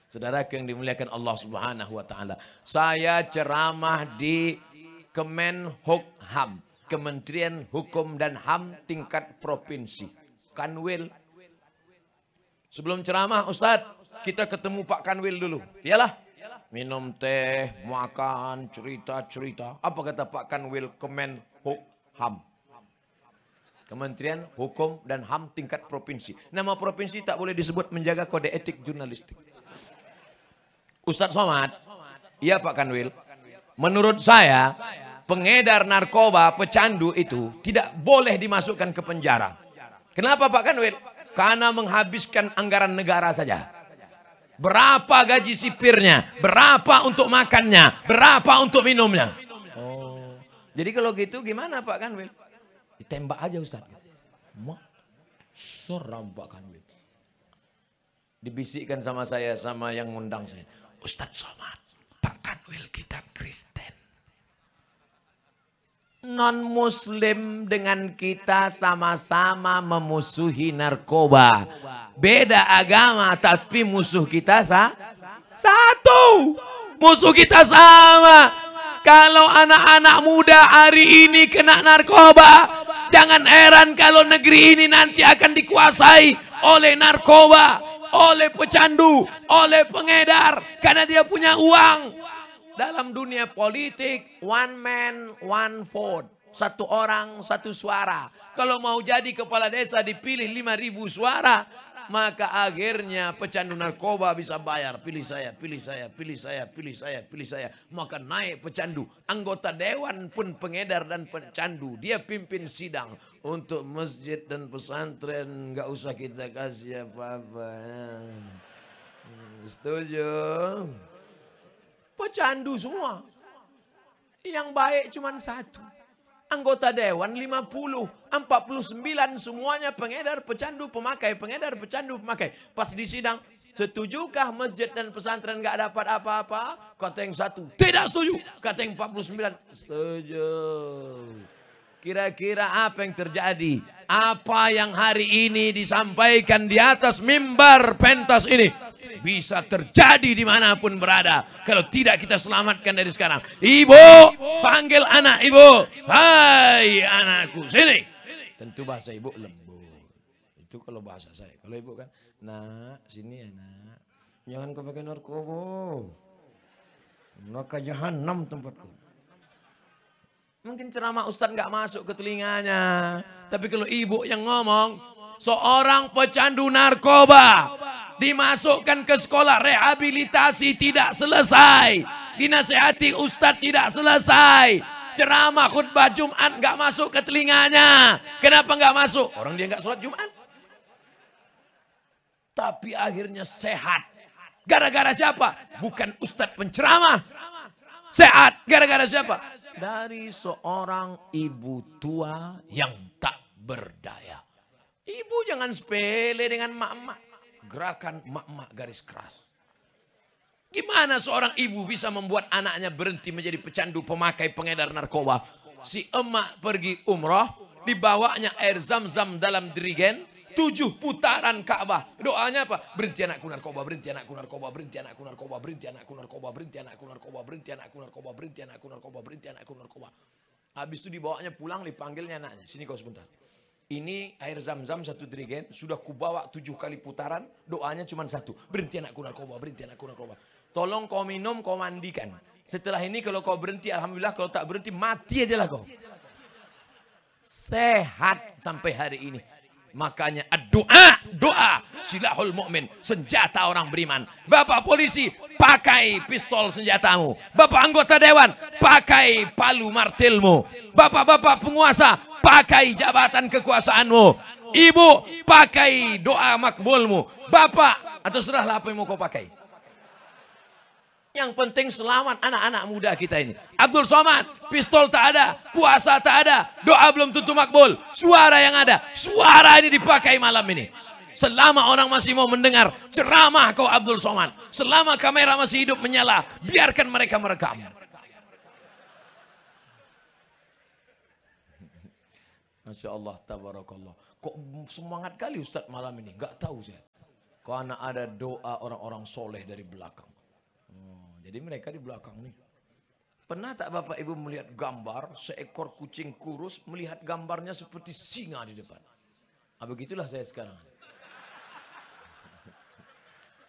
Saudara yang dimuliakan Allah Subhanahu wa taala. Saya ceramah di Kemenhukham. Kementerian Hukum dan HAM tingkat provinsi. Kanwil. Sebelum ceramah Ustadz, kita ketemu Pak Kanwil dulu. Iyalah, minum teh, makan, cerita-cerita. Apa kata Pak Kanwil Kemen Huk HAM? Kementerian Hukum dan HAM tingkat provinsi. Nama provinsi tak boleh disebut menjaga kode etik jurnalistik. Ustadz Somad, iya Pak Kanwil. Menurut saya, pengedar narkoba, pecandu itu tidak boleh dimasukkan ke penjara. Kenapa Pak Kanwil? Karena menghabiskan anggaran negara saja. Berapa gaji sipirnya? Berapa untuk makannya? Berapa untuk minumnya? Oh. Jadi kalau gitu gimana Pak Kanwil? Ditembak aja Ustaz. Seram Pak Kanwil. Dibisikkan sama saya, sama yang ngundang saya. Ustaz Somad, Pak Kanwil kita Kristen non-muslim dengan kita sama-sama memusuhi narkoba. Beda agama, tapi musuh kita sa satu. Musuh kita sama. Kalau anak-anak muda hari ini kena narkoba, jangan heran kalau negeri ini nanti akan dikuasai oleh narkoba, oleh pecandu, oleh pengedar, karena dia punya uang dalam dunia politik one man one vote. Satu orang satu suara. Kalau mau jadi kepala desa dipilih 5000 suara, maka akhirnya pecandu narkoba bisa bayar. Pilih saya, pilih saya, pilih saya, pilih saya, pilih saya. Maka naik pecandu. Anggota dewan pun pengedar dan pecandu. Dia pimpin sidang. Untuk masjid dan pesantren nggak usah kita kasih apa-apa. Ya. Setuju? Pecandu semua. Yang baik cuma satu. Anggota dewan 50, 49 semuanya pengedar pecandu pemakai, pengedar pecandu pemakai. Pas di sidang, setujukah masjid dan pesantren gak dapat apa-apa? Kata yang satu, tidak setuju. Kata yang 49, setuju. Kira-kira apa yang terjadi? Apa yang hari ini disampaikan di atas mimbar pentas ini? bisa terjadi dimanapun berada. Kalau tidak kita selamatkan dari sekarang. Ibu, panggil anak ibu. Hai anakku, sini. Tentu bahasa ibu lembut. Itu kalau bahasa saya. Kalau ibu kan, nak, sini ya nak. Jangan kau pakai narkoba. Maka jahanam tempatku. Mungkin ceramah Ustaz nggak masuk ke telinganya. Tapi kalau ibu yang ngomong, seorang pecandu narkoba dimasukkan ke sekolah rehabilitasi tidak selesai dinasehati ustadz tidak selesai ceramah khutbah Jumat nggak masuk ke telinganya kenapa nggak masuk orang dia nggak sholat Jumat tapi akhirnya sehat gara-gara siapa bukan ustadz penceramah sehat gara-gara siapa dari seorang ibu tua yang tak berdaya ibu jangan sepele dengan mak-mak gerakan mak-mak garis keras. Gimana seorang ibu bisa membuat anaknya berhenti menjadi pecandu pemakai pengedar narkoba? Si emak pergi umroh, dibawanya air zam-zam dalam dirigen, tujuh putaran Ka'bah. Doanya apa? Berhenti anakku narkoba, berhenti anakku narkoba, berhenti anakku narkoba, berhenti anakku narkoba, berhenti anakku narkoba, berhenti anakku narkoba, berhenti anakku narkoba, berhenti anakku narkoba. Habis itu dibawanya pulang dipanggilnya anaknya. Sini kau sebentar ini air zam-zam satu trigen, sudah kubawa tujuh kali putaran, doanya cuma satu. Berhenti anak anakku narkoba, berhenti anak anakku narkoba. Tolong kau minum, kau mandikan. Setelah ini kalau kau berhenti, Alhamdulillah. Kalau tak berhenti, mati aja lah kau. Sehat sampai hari ini. Makanya doa, doa silahul mukmin senjata orang beriman. Bapak polisi, pakai pistol senjatamu. Bapak anggota dewan, pakai palu martilmu. Bapak-bapak penguasa, pakai jabatan kekuasaanmu. Ibu, pakai doa makbulmu. Bapak, atau serahlah apa yang mau kau pakai. Yang penting selamat anak-anak muda kita ini. Abdul Somad, pistol tak ada, kuasa tak ada, doa belum tentu makbul. Suara yang ada, suara ini dipakai malam ini. Selama orang masih mau mendengar ceramah kau Abdul Somad. Selama kamera masih hidup menyala, biarkan mereka merekam. Masya Allah, tabarakallah. Kok semangat kali Ustadz malam ini? Gak tahu saya. Karena ada doa orang-orang soleh dari belakang. Hmm, jadi mereka di belakang nih. Pernah tak Bapak Ibu melihat gambar seekor kucing kurus melihat gambarnya seperti singa di depan? Ah, begitulah saya sekarang.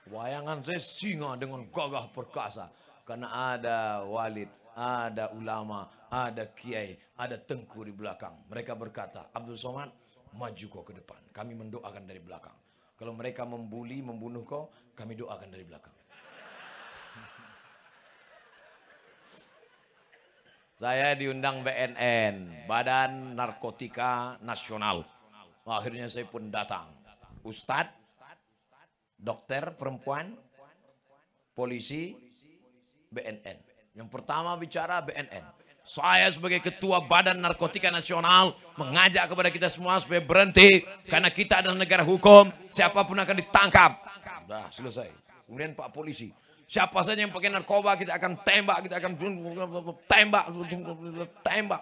Wayangan saya singa dengan gagah perkasa. Karena ada Walid ada ulama, ada kiai, ada tengku di belakang. Mereka berkata, Abdul Somad, maju kau ke depan. Kami mendoakan dari belakang. Kalau mereka membuli, membunuh kau, kami doakan dari belakang. Saya diundang BNN, Badan Narkotika Nasional. Akhirnya saya pun datang. Ustadz, dokter perempuan, polisi, BNN. Yang pertama bicara BNN. Saya sebagai ketua Badan Narkotika Nasional mengajak kepada kita semua supaya berhenti karena kita adalah negara hukum, siapapun akan ditangkap. Sudah selesai. Kemudian Pak Polisi, siapa saja yang pakai narkoba kita akan tembak, kita akan tembak, tembak.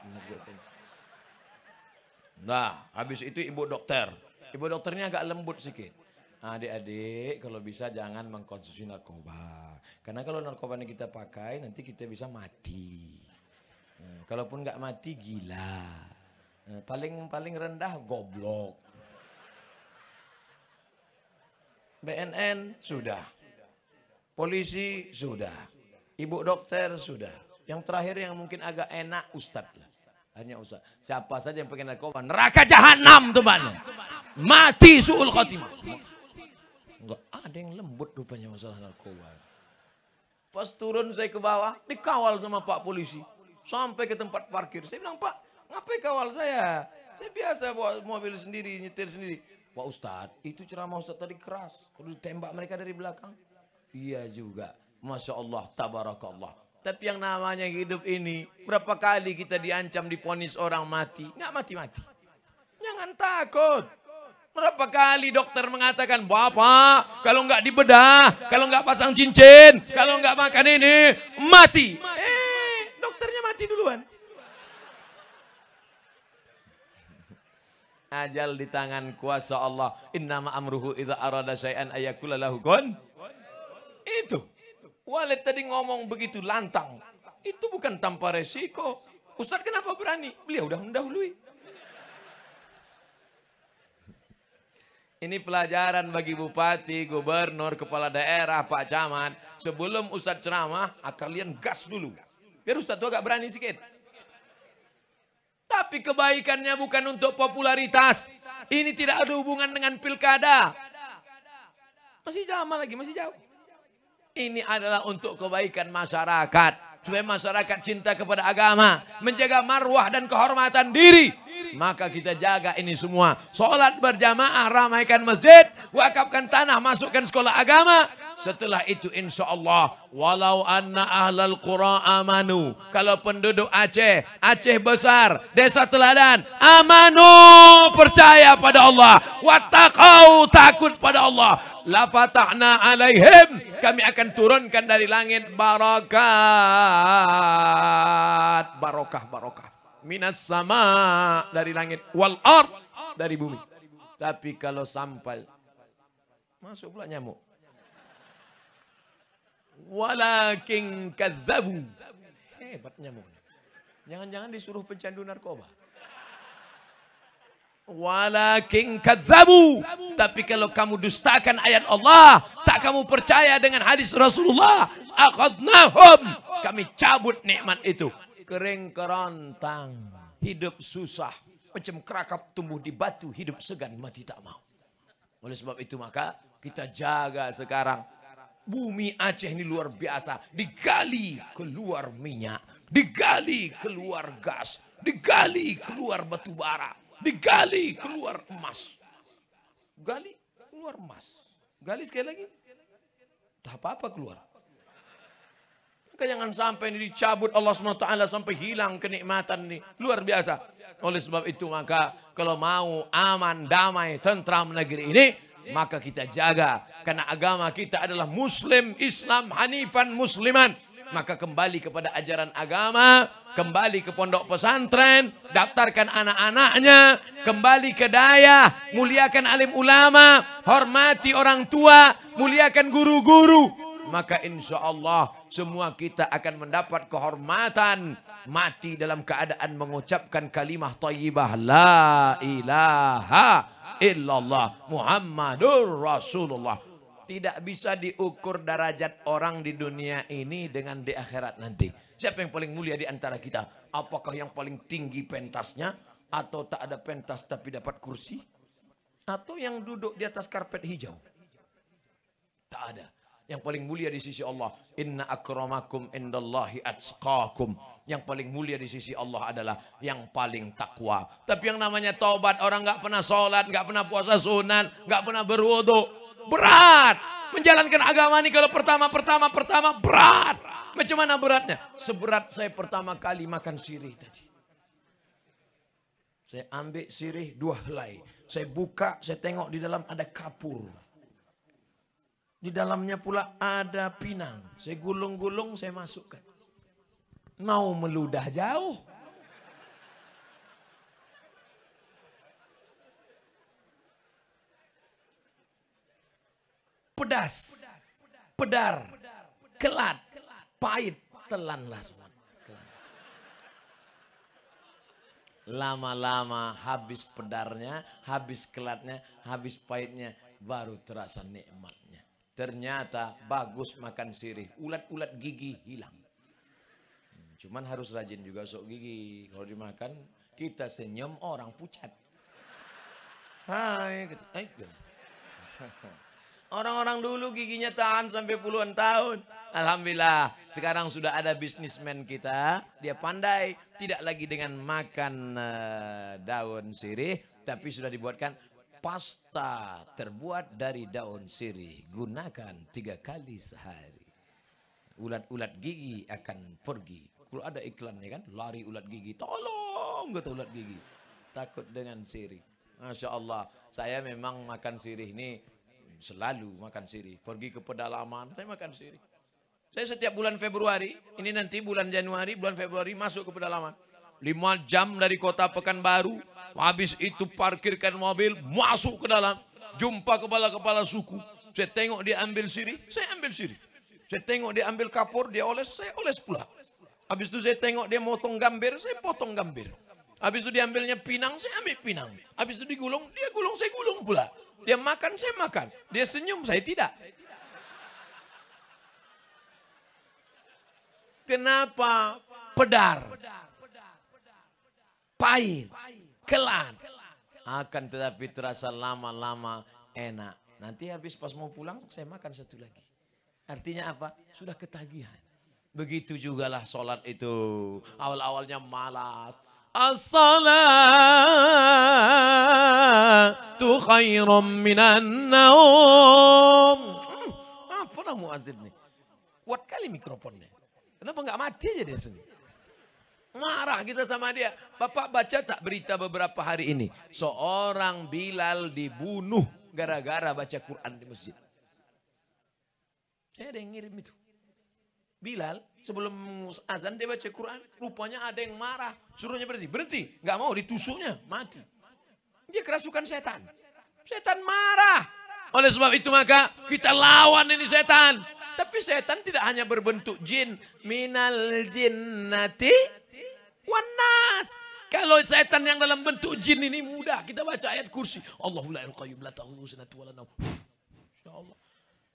Nah, habis itu ibu dokter. Ibu dokternya agak lembut sedikit. Adik-adik, kalau bisa jangan mengkonsumsi narkoba. Karena kalau narkoba yang kita pakai, nanti kita bisa mati. Nah, kalaupun nggak mati, gila. Eh, paling paling rendah, goblok. BNN sudah. Polisi sudah. Ibu dokter sudah. Yang terakhir yang mungkin agak enak ustadz lah. Hanya ustadz. Siapa saja yang pengen narkoba, neraka jahanam teman. Mati suul khatimah. Enggak ada yang lembut rupanya masalah narkoba. Pas turun saya ke bawah, dikawal sama Pak Polisi. Sampai ke tempat parkir. Saya bilang, Pak, ngapain kawal saya? Saya biasa bawa mobil sendiri, nyetir sendiri. Pak Ustadz, itu ceramah Ustadz tadi keras. Kalau ditembak mereka dari belakang. Iya juga. Masya Allah, tabarakallah. Tapi yang namanya hidup ini, berapa kali kita diancam, diponis orang mati. Nggak mati-mati. Jangan takut. Berapa kali dokter mengatakan, Bapak, kalau nggak dibedah, kalau nggak pasang cincin, kalau nggak makan ini, mati. Eh, dokternya mati duluan. Ajal di tangan kuasa Allah. Innama amruhu idza arada syai'an ayakula lahu Itu. Walid tadi ngomong begitu lantang. Itu bukan tanpa resiko. Ustaz kenapa berani? Beliau udah mendahului. Ini pelajaran bagi bupati, gubernur, kepala daerah, Pak Camat. Sebelum usah ceramah, kalian gas dulu. Biar Ustaz itu agak berani sikit. Tapi kebaikannya bukan untuk popularitas. Ini tidak ada hubungan dengan pilkada. Masih jauh lagi, masih jauh. Ini adalah untuk kebaikan masyarakat. supaya masyarakat cinta kepada agama, menjaga marwah dan kehormatan diri. Maka kita jaga ini semua. Salat berjamaah, ramaikan masjid, wakafkan tanah, masukkan sekolah agama. Setelah itu insya Allah Walau anna ahlal qura amanu Kalau penduduk Aceh Aceh besar Desa teladan Amanu Percaya pada Allah Wattakau Takut pada Allah lafatahna alaihim kami akan turunkan dari langit barakat barokah barokah minas sama dari langit wal ard dari bumi tapi kalau sampai masuk pula nyamuk walakin kadzabu hebat nyamuk jangan-jangan disuruh pencandu narkoba Walakin kadzabu. Tapi kalau kamu dustakan ayat Allah, tak kamu percaya dengan hadis Rasulullah, akhadnahum. Kami cabut nikmat itu. Kering kerontang, hidup susah, macam kerakap tumbuh di batu, hidup segan mati tak mau. Oleh sebab itu maka kita jaga sekarang. Bumi Aceh ini luar biasa, digali keluar minyak, digali keluar gas, digali keluar batu bara digali keluar emas. Gali keluar emas. Gali sekali lagi. Tak apa-apa keluar. Maka jangan sampai ini dicabut Allah SWT sampai hilang kenikmatan ini. Luar biasa. Oleh sebab itu maka kalau mau aman, damai, tentram negeri ini. Maka kita jaga. Karena agama kita adalah Muslim, Islam, Hanifan, Musliman. Maka kembali kepada ajaran agama kembali ke pondok pesantren, daftarkan anak-anaknya, kembali ke daya, muliakan alim ulama, hormati orang tua, muliakan guru-guru. Maka insya Allah semua kita akan mendapat kehormatan mati dalam keadaan mengucapkan kalimah tayyibah La ilaha illallah Muhammadur Rasulullah. Tidak bisa diukur derajat orang di dunia ini dengan di akhirat nanti. Siapa yang paling mulia di antara kita? Apakah yang paling tinggi pentasnya? Atau tak ada pentas tapi dapat kursi? Atau yang duduk di atas karpet hijau? Tak ada. Yang paling mulia di sisi Allah. Inna akramakum indallahi atsqakum. Yang paling mulia di sisi Allah adalah yang paling takwa. Tapi yang namanya taubat, orang nggak pernah sholat, nggak pernah puasa sunat, nggak pernah berwudhu. Berat. Menjalankan agama ini kalau pertama-pertama pertama berat. Macam mana beratnya? Seberat saya pertama kali makan sirih tadi. Saya ambil sirih dua helai. Saya buka, saya tengok di dalam ada kapur. Di dalamnya pula ada pinang. Saya gulung-gulung, saya masukkan. Mau meludah jauh. pedas, pedar, kelat, pahit, telanlah semua. Lama-lama habis pedarnya, habis kelatnya, habis pahitnya, baru terasa nikmatnya. Ternyata bagus makan sirih, ulat-ulat gigi hilang. Cuman harus rajin juga sok gigi. Kalau dimakan, kita senyum orang pucat. Hai, gitu. gitu. Orang-orang dulu giginya tahan sampai puluhan tahun. Alhamdulillah, sekarang sudah ada bisnismen kita. Dia pandai, tidak lagi dengan makan eh, daun sirih, tapi sudah dibuatkan pasta terbuat dari daun sirih. Gunakan tiga kali sehari. Ulat-ulat gigi akan pergi. Kalau ada iklannya kan, lari ulat gigi. Tolong, kata ulat gigi. Takut dengan sirih. Masya Allah, saya memang makan sirih ini selalu makan sirih. Pergi ke pedalaman, saya makan sirih. Saya setiap bulan Februari, ini nanti bulan Januari, bulan Februari masuk ke pedalaman. Lima jam dari kota Pekanbaru, habis itu parkirkan mobil, masuk ke dalam. Jumpa kepala-kepala suku, saya tengok dia ambil sirih, saya ambil sirih. Saya tengok dia ambil kapur, dia oles, saya oles pula. Habis itu saya tengok dia motong gambir, saya potong gambir. Habis itu diambilnya pinang, saya ambil pinang. Habis itu digulung, dia gulung, saya gulung pula. Dia makan, saya makan. Dia senyum, saya tidak. Kenapa pedar, pahit, kelan. Akan tetapi terasa lama-lama enak. Nanti habis pas mau pulang, saya makan satu lagi. Artinya apa? Sudah ketagihan. Begitu jugalah sholat itu. Awal-awalnya malas. As-salatu khairum minan naum. Hmm, apa lah muazin nih? Kuat kali mikrofonnya. Kenapa nggak mati aja dia sendiri? Marah kita sama dia. Bapak baca tak berita beberapa hari ini? Seorang Bilal dibunuh gara-gara baca Quran di masjid. Saya ada yang ngirim itu. Bilal sebelum azan dia baca Quran, rupanya ada yang marah, suruhnya berhenti, berhenti, nggak mau ditusuknya, mati. Dia kerasukan setan. Setan marah. Oleh sebab itu maka kita lawan ini setan. Tapi setan tidak hanya berbentuk jin, minal jinnati wanas. Kalau setan yang dalam bentuk jin ini mudah, kita baca ayat kursi. Allahu la qayyum la ta'khudhuhu sinatun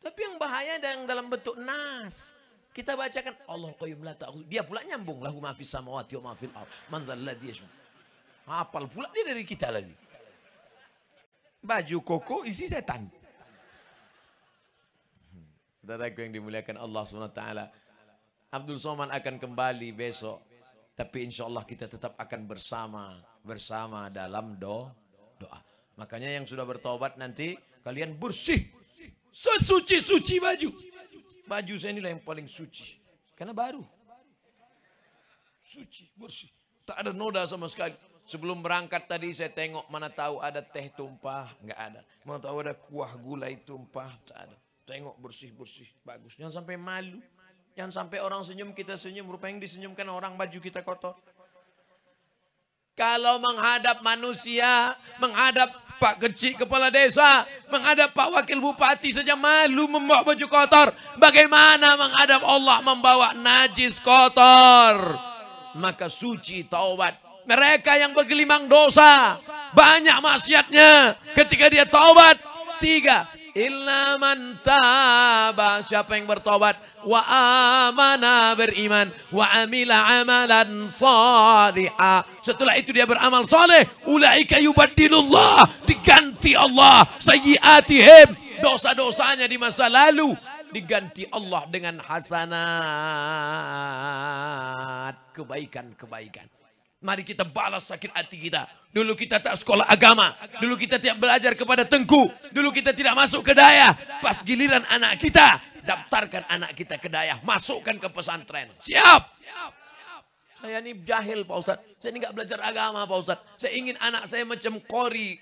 Tapi yang bahaya ada yang dalam bentuk nas. Kita bacakan Allah qayyum la ta'khudhu. Dia pula nyambung lahu ma fis samawati wa ma fil ard. Man dzal ladzi yashfa'u? Hafal pula dia dari kita lagi. Baju koko isi setan. Saudara yang dimuliakan Allah SWT. Abdul Somad akan kembali besok. Tapi insya Allah kita tetap akan bersama. Bersama dalam do, doa. Makanya yang sudah bertobat nanti kalian bersih. Sesuci-suci baju. Baju saya inilah yang paling suci. Karena baru. Suci, bersih. Tak ada noda sama sekali. Sebelum berangkat tadi saya tengok mana tahu ada teh tumpah. Enggak ada. Mana tahu ada kuah gulai tumpah. Tak ada. Tengok bersih-bersih. Bagus. Jangan sampai malu. Jangan sampai orang senyum kita senyum. Rupanya yang disenyumkan orang baju kita kotor. Kalau menghadap manusia, menghadap Pak Kecil Kepala Desa, menghadap Pak Wakil Bupati saja malu membawa baju kotor. Bagaimana menghadap Allah membawa najis kotor? Maka suci taubat. Mereka yang bergelimang dosa, banyak maksiatnya ketika dia taubat. Tiga, illa man taba siapa yang bertobat wa amana beriman wa amila amalan salihah setelah itu dia beramal saleh ulaika yubaddilullah diganti Allah sayyiatihim dosa-dosanya di masa lalu diganti Allah dengan hasanat kebaikan-kebaikan Mari kita balas sakit hati kita. Dulu kita tak sekolah agama. Dulu kita tidak belajar kepada tengku. Dulu kita tidak masuk ke daya. Pas giliran anak kita. Daftarkan anak kita ke daya. Masukkan ke pesantren. Siap. Saya ini jahil Pak Ustaz. Saya ini nggak belajar agama Pak Ustaz. Saya ingin anak saya macam kori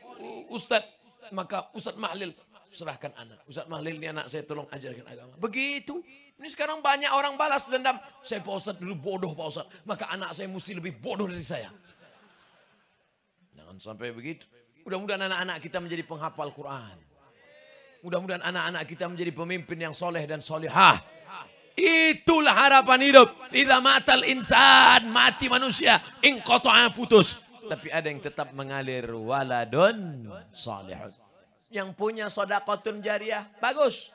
Ustaz. Maka Ustaz Mahlil serahkan anak. Ustaz Mahlil ini anak saya tolong ajarkan agama. Begitu. Ini sekarang banyak orang balas dendam. Saya Pak Ustadz dulu bodoh Pak Ustadz. Maka anak saya mesti lebih bodoh dari saya. Jangan sampai begitu. Mudah-mudahan anak-anak kita menjadi penghafal Quran. Mudah-mudahan anak-anak kita menjadi pemimpin yang soleh dan solehah. Itulah harapan hidup. Tidak matal insan, mati manusia, inqata'a putus. Tapi ada yang tetap mengalir waladun salihun. Yang punya sodakotun jariah, bagus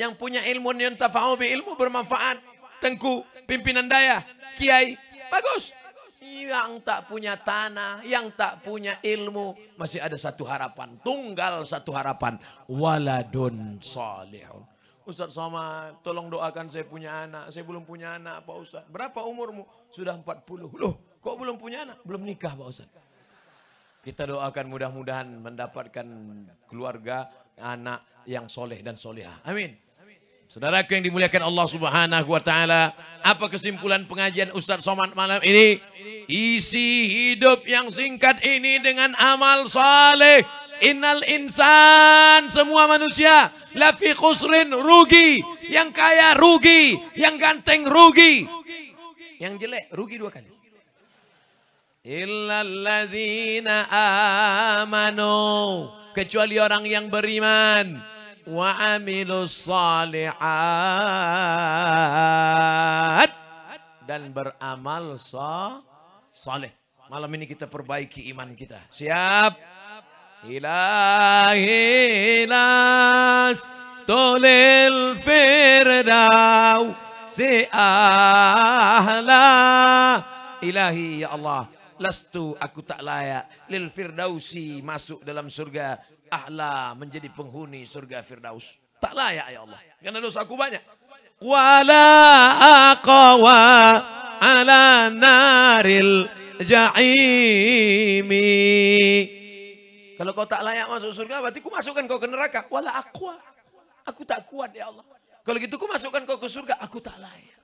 yang punya ilmu tafa'u bi ilmu bermanfaat. Tengku, pimpinan daya, kiai, bagus. Yang tak punya tanah, yang tak punya ilmu, masih ada satu harapan, tunggal satu harapan, waladun salihun. Ustaz Somad, tolong doakan saya punya anak. Saya belum punya anak, Pak Ustaz. Berapa umurmu? Sudah 40. Loh, kok belum punya anak? Belum nikah, Pak Ustaz. Kita doakan mudah-mudahan mendapatkan keluarga, anak yang soleh dan soleha. Amin. Saudaraku yang dimuliakan Allah Subhanahu wa taala, apa kesimpulan pengajian Ustadz Somad malam ini? Isi hidup yang singkat ini dengan amal saleh. Innal insan semua manusia lafi khusrin rugi, yang kaya rugi, yang ganteng rugi, yang jelek rugi dua kali. Illalladzina amanu kecuali orang yang beriman. Wa amilus الصالحات dan beramal so soleh. Malam ini kita perbaiki iman kita. Siap? Ilahi las tolil firdaw si ahla. Ilahi ya Allah. Lestu aku tak layak. Lil firdausi masuk dalam surga. ahla menjadi penghuni surga Firdaus. Tak layak ya Allah. Karena dosaku banyak. Wala aqwa ala naril ja'imi. Kalau kau tak layak masuk surga, berarti ku masukkan kau ke neraka. Wala aqwa. Aku tak kuat ya Allah. Kalau gitu ku masukkan kau ke surga, aku tak layak.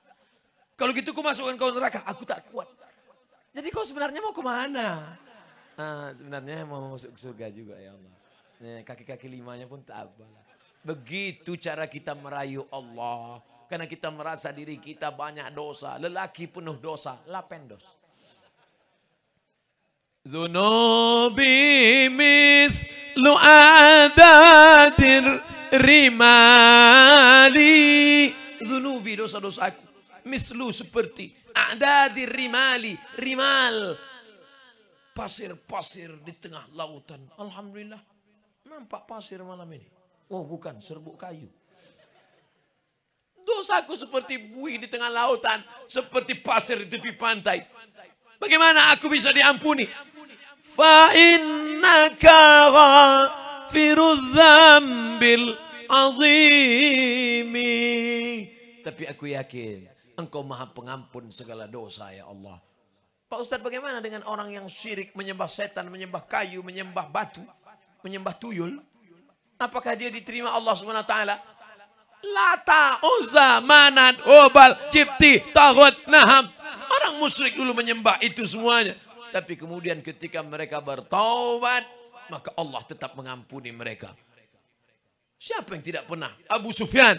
Kalau gitu ku masukkan kau ke neraka, aku tak kuat. Jadi kau sebenarnya mau kemana? Nah, sebenarnya mau masuk ke surga juga ya Allah. Eh, kaki-kaki limanya pun tak apalah. Begitu cara kita merayu Allah. Karena kita merasa diri kita banyak dosa. Lelaki penuh dosa. Lapen dos. Zunobi mis lu'adadir rimali. Zunubi dosa-dosa aku. mis lu seperti. Adadir rimali. Rimal. Pasir-pasir di tengah lautan. Alhamdulillah. Nampak pasir malam ini. Oh bukan, serbuk kayu. Dosaku seperti buih di tengah lautan. Seperti pasir di tepi pantai. Bagaimana aku bisa diampuni? Fa'innaka firuzzambil azimi. Tapi aku yakin engkau maha pengampun segala dosa ya Allah. Pak Ustadz bagaimana dengan orang yang syirik menyembah setan, menyembah kayu, menyembah batu? menyembah tuyul, apakah dia diterima Allah Subhanahu wa taala? Lata, Uzza, Manat, Obal, Cipti, Tagut, Naham. Orang musyrik dulu menyembah itu semuanya. Tapi kemudian ketika mereka bertaubat, maka Allah tetap mengampuni mereka. Siapa yang tidak pernah? Abu Sufyan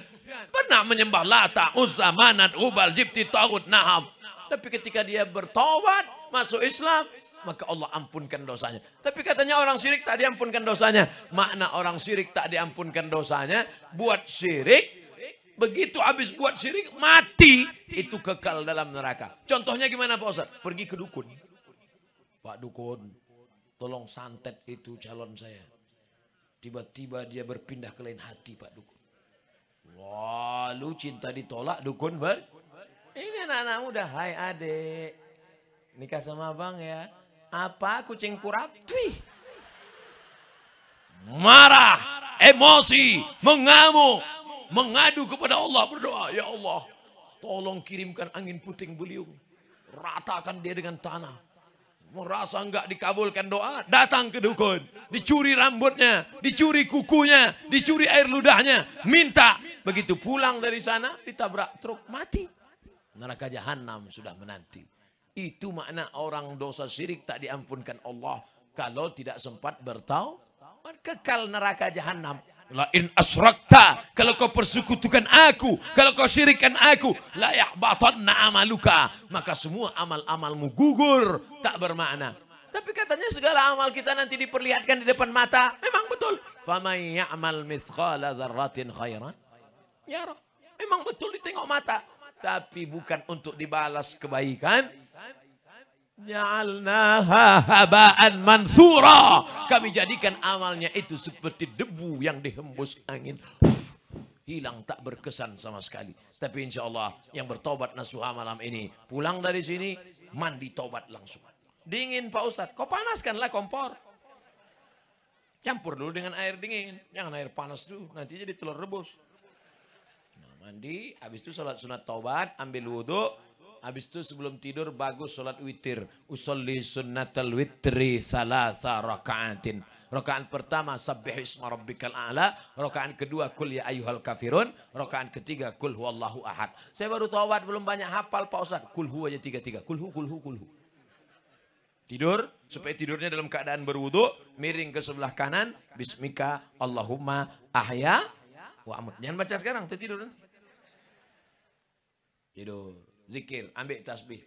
pernah menyembah Lata, Uzza, Manat, Ubal, Jibti, Tagut, Naham. Tapi ketika dia bertobat masuk Islam, maka Allah ampunkan dosanya. Tapi katanya orang syirik tak diampunkan dosanya. Makna orang syirik tak diampunkan dosanya, buat syirik, begitu habis buat syirik, mati. Itu kekal dalam neraka. Contohnya gimana Pak Ustaz? Pergi ke dukun. Pak dukun, tolong santet itu calon saya. Tiba-tiba dia berpindah ke lain hati Pak dukun. Lalu cinta ditolak dukun ber. Ini anak-anak muda, hai adik nikah sama abang ya. Apa kucing kurap? Tui. Marah, emosi, mengamuk, mengadu kepada Allah berdoa, ya Allah, tolong kirimkan angin puting beliung, ratakan dia dengan tanah. Merasa enggak dikabulkan doa, datang ke dukun, dicuri rambutnya, dicuri kukunya, dicuri air ludahnya, minta. Begitu pulang dari sana, ditabrak truk, mati. Neraka jahanam sudah menanti. Itu makna orang dosa syirik tak diampunkan Allah kalau tidak sempat bertau kekal neraka jahanam. La in asrakta kalau kau persekutukan aku, kalau kau syirikan aku, la yahbatanna amaluka, maka semua amal-amalmu gugur, tak bermakna. Tapi katanya segala amal kita nanti diperlihatkan di depan mata. Memang betul. Faman ya'mal mithqala dzarratin khairan ya Memang betul ditengok mata, tapi bukan untuk dibalas kebaikan, Ja'alnaha haba'an mansura. Kami jadikan amalnya itu seperti debu yang dihembus angin. Hilang tak berkesan sama sekali. Tapi insya Allah yang bertobat nasuha malam ini. Pulang dari sini, mandi tobat langsung. Dingin Pak Ustadz, kau panaskanlah kompor. Campur dulu dengan air dingin. Jangan air panas dulu, nanti jadi telur rebus. Nah, mandi, habis itu sholat sunat tobat, ambil wudhu, Habis itu sebelum tidur bagus sholat witir. Usolli sunnatal witri salasa rakaatin. Rokaan pertama sabbih isma rabbikal a'la. Rokaan kedua kul ya ayuhal kafirun. Rokaan ketiga kul huwallahu ahad. Saya baru tawad belum banyak hafal Pak Ustaz. Kul hu aja tiga-tiga. Kul hu, kul hu, kul hu. Tidur, supaya tidurnya dalam keadaan berwudu, miring ke sebelah kanan, bismika Allahumma ahya wa amut. Jangan baca sekarang, tidur nanti. Tidur zikir, ambil tasbih.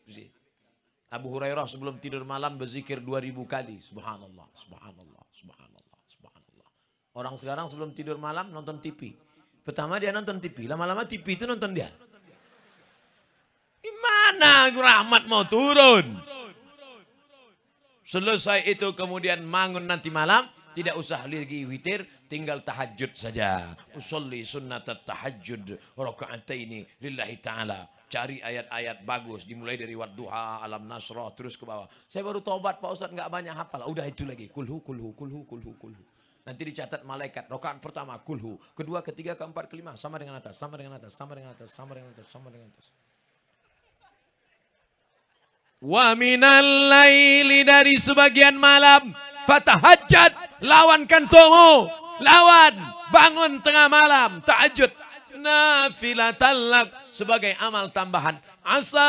Abu Hurairah sebelum tidur malam berzikir 2000 kali. Subhanallah, subhanallah, subhanallah, subhanallah. Orang sekarang sebelum tidur malam nonton TV. Pertama dia nonton TV, lama-lama TV itu nonton dia. Gimana rahmat mau turun? Selesai itu kemudian bangun nanti malam, tidak usah lagi witir, tinggal tahajud saja. Usolli sunnat tahajud rakaataini lillahi ta'ala cari ayat-ayat bagus dimulai dari wadduha alam nasroh terus ke bawah saya baru tobat pak ustadz nggak banyak hafal udah itu lagi kulhu kulhu kulhu kulhu kulhu nanti dicatat malaikat rokaan pertama kulhu kedua ketiga keempat kelima sama dengan atas sama dengan atas sama dengan atas sama dengan atas sama dengan atas wa minal laili dari sebagian malam fatahajat lawan kantomu lawan bangun tengah malam tahajud nafilatan lak sebagai amal tambahan. Asa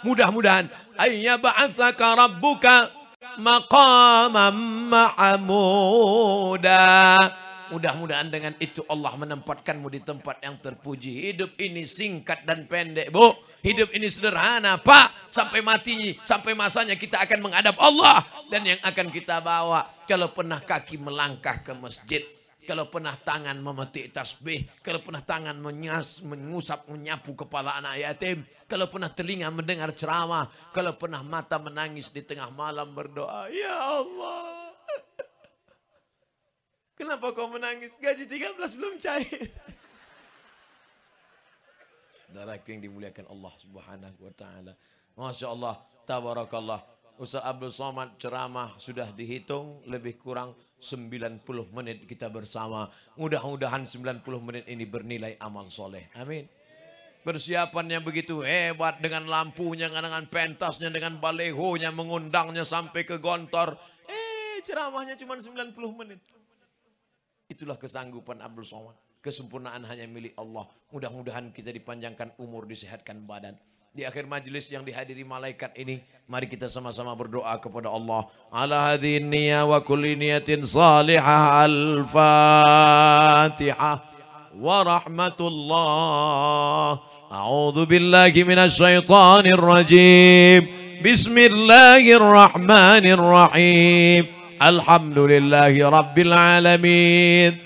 mudah-mudahan ayya ba'atsaka rabbuka maqamam ma'amuda. Mudah-mudahan dengan itu Allah menempatkanmu di tempat yang terpuji. Hidup ini singkat dan pendek, Bu. Hidup ini sederhana, Pak. Sampai mati, sampai masanya kita akan menghadap Allah. Dan yang akan kita bawa, kalau pernah kaki melangkah ke masjid, kalau pernah tangan memetik tasbih, kalau pernah tangan menyas, mengusap, menyapu kepala anak yatim, kalau pernah telinga mendengar ceramah, kalau pernah mata menangis di tengah malam berdoa, Ya Allah, kenapa kau menangis? Gaji 13 belum cair. Daraku yang dimuliakan Allah subhanahu wa ta'ala. Masya Allah, tabarakallah. Ustaz Abdul Somad ceramah sudah dihitung lebih kurang 90 menit kita bersama. Mudah-mudahan 90 menit ini bernilai amal soleh. Amin. Persiapannya begitu hebat dengan lampunya, dengan pentasnya, dengan balehonya, mengundangnya sampai ke gontor. Eh, ceramahnya cuma 90 menit. Itulah kesanggupan Abdul Somad. Kesempurnaan hanya milik Allah. Mudah-mudahan kita dipanjangkan umur, disehatkan badan di akhir majelis yang dihadiri malaikat ini. Mari kita sama-sama berdoa kepada Allah. Ala hadhin niyya wa kulli niyatin salihah al-fatihah wa rahmatullah. A'udhu billahi minasyaitanir rajim. Bismillahirrahmanirrahim. Alhamdulillahi rabbil alamin.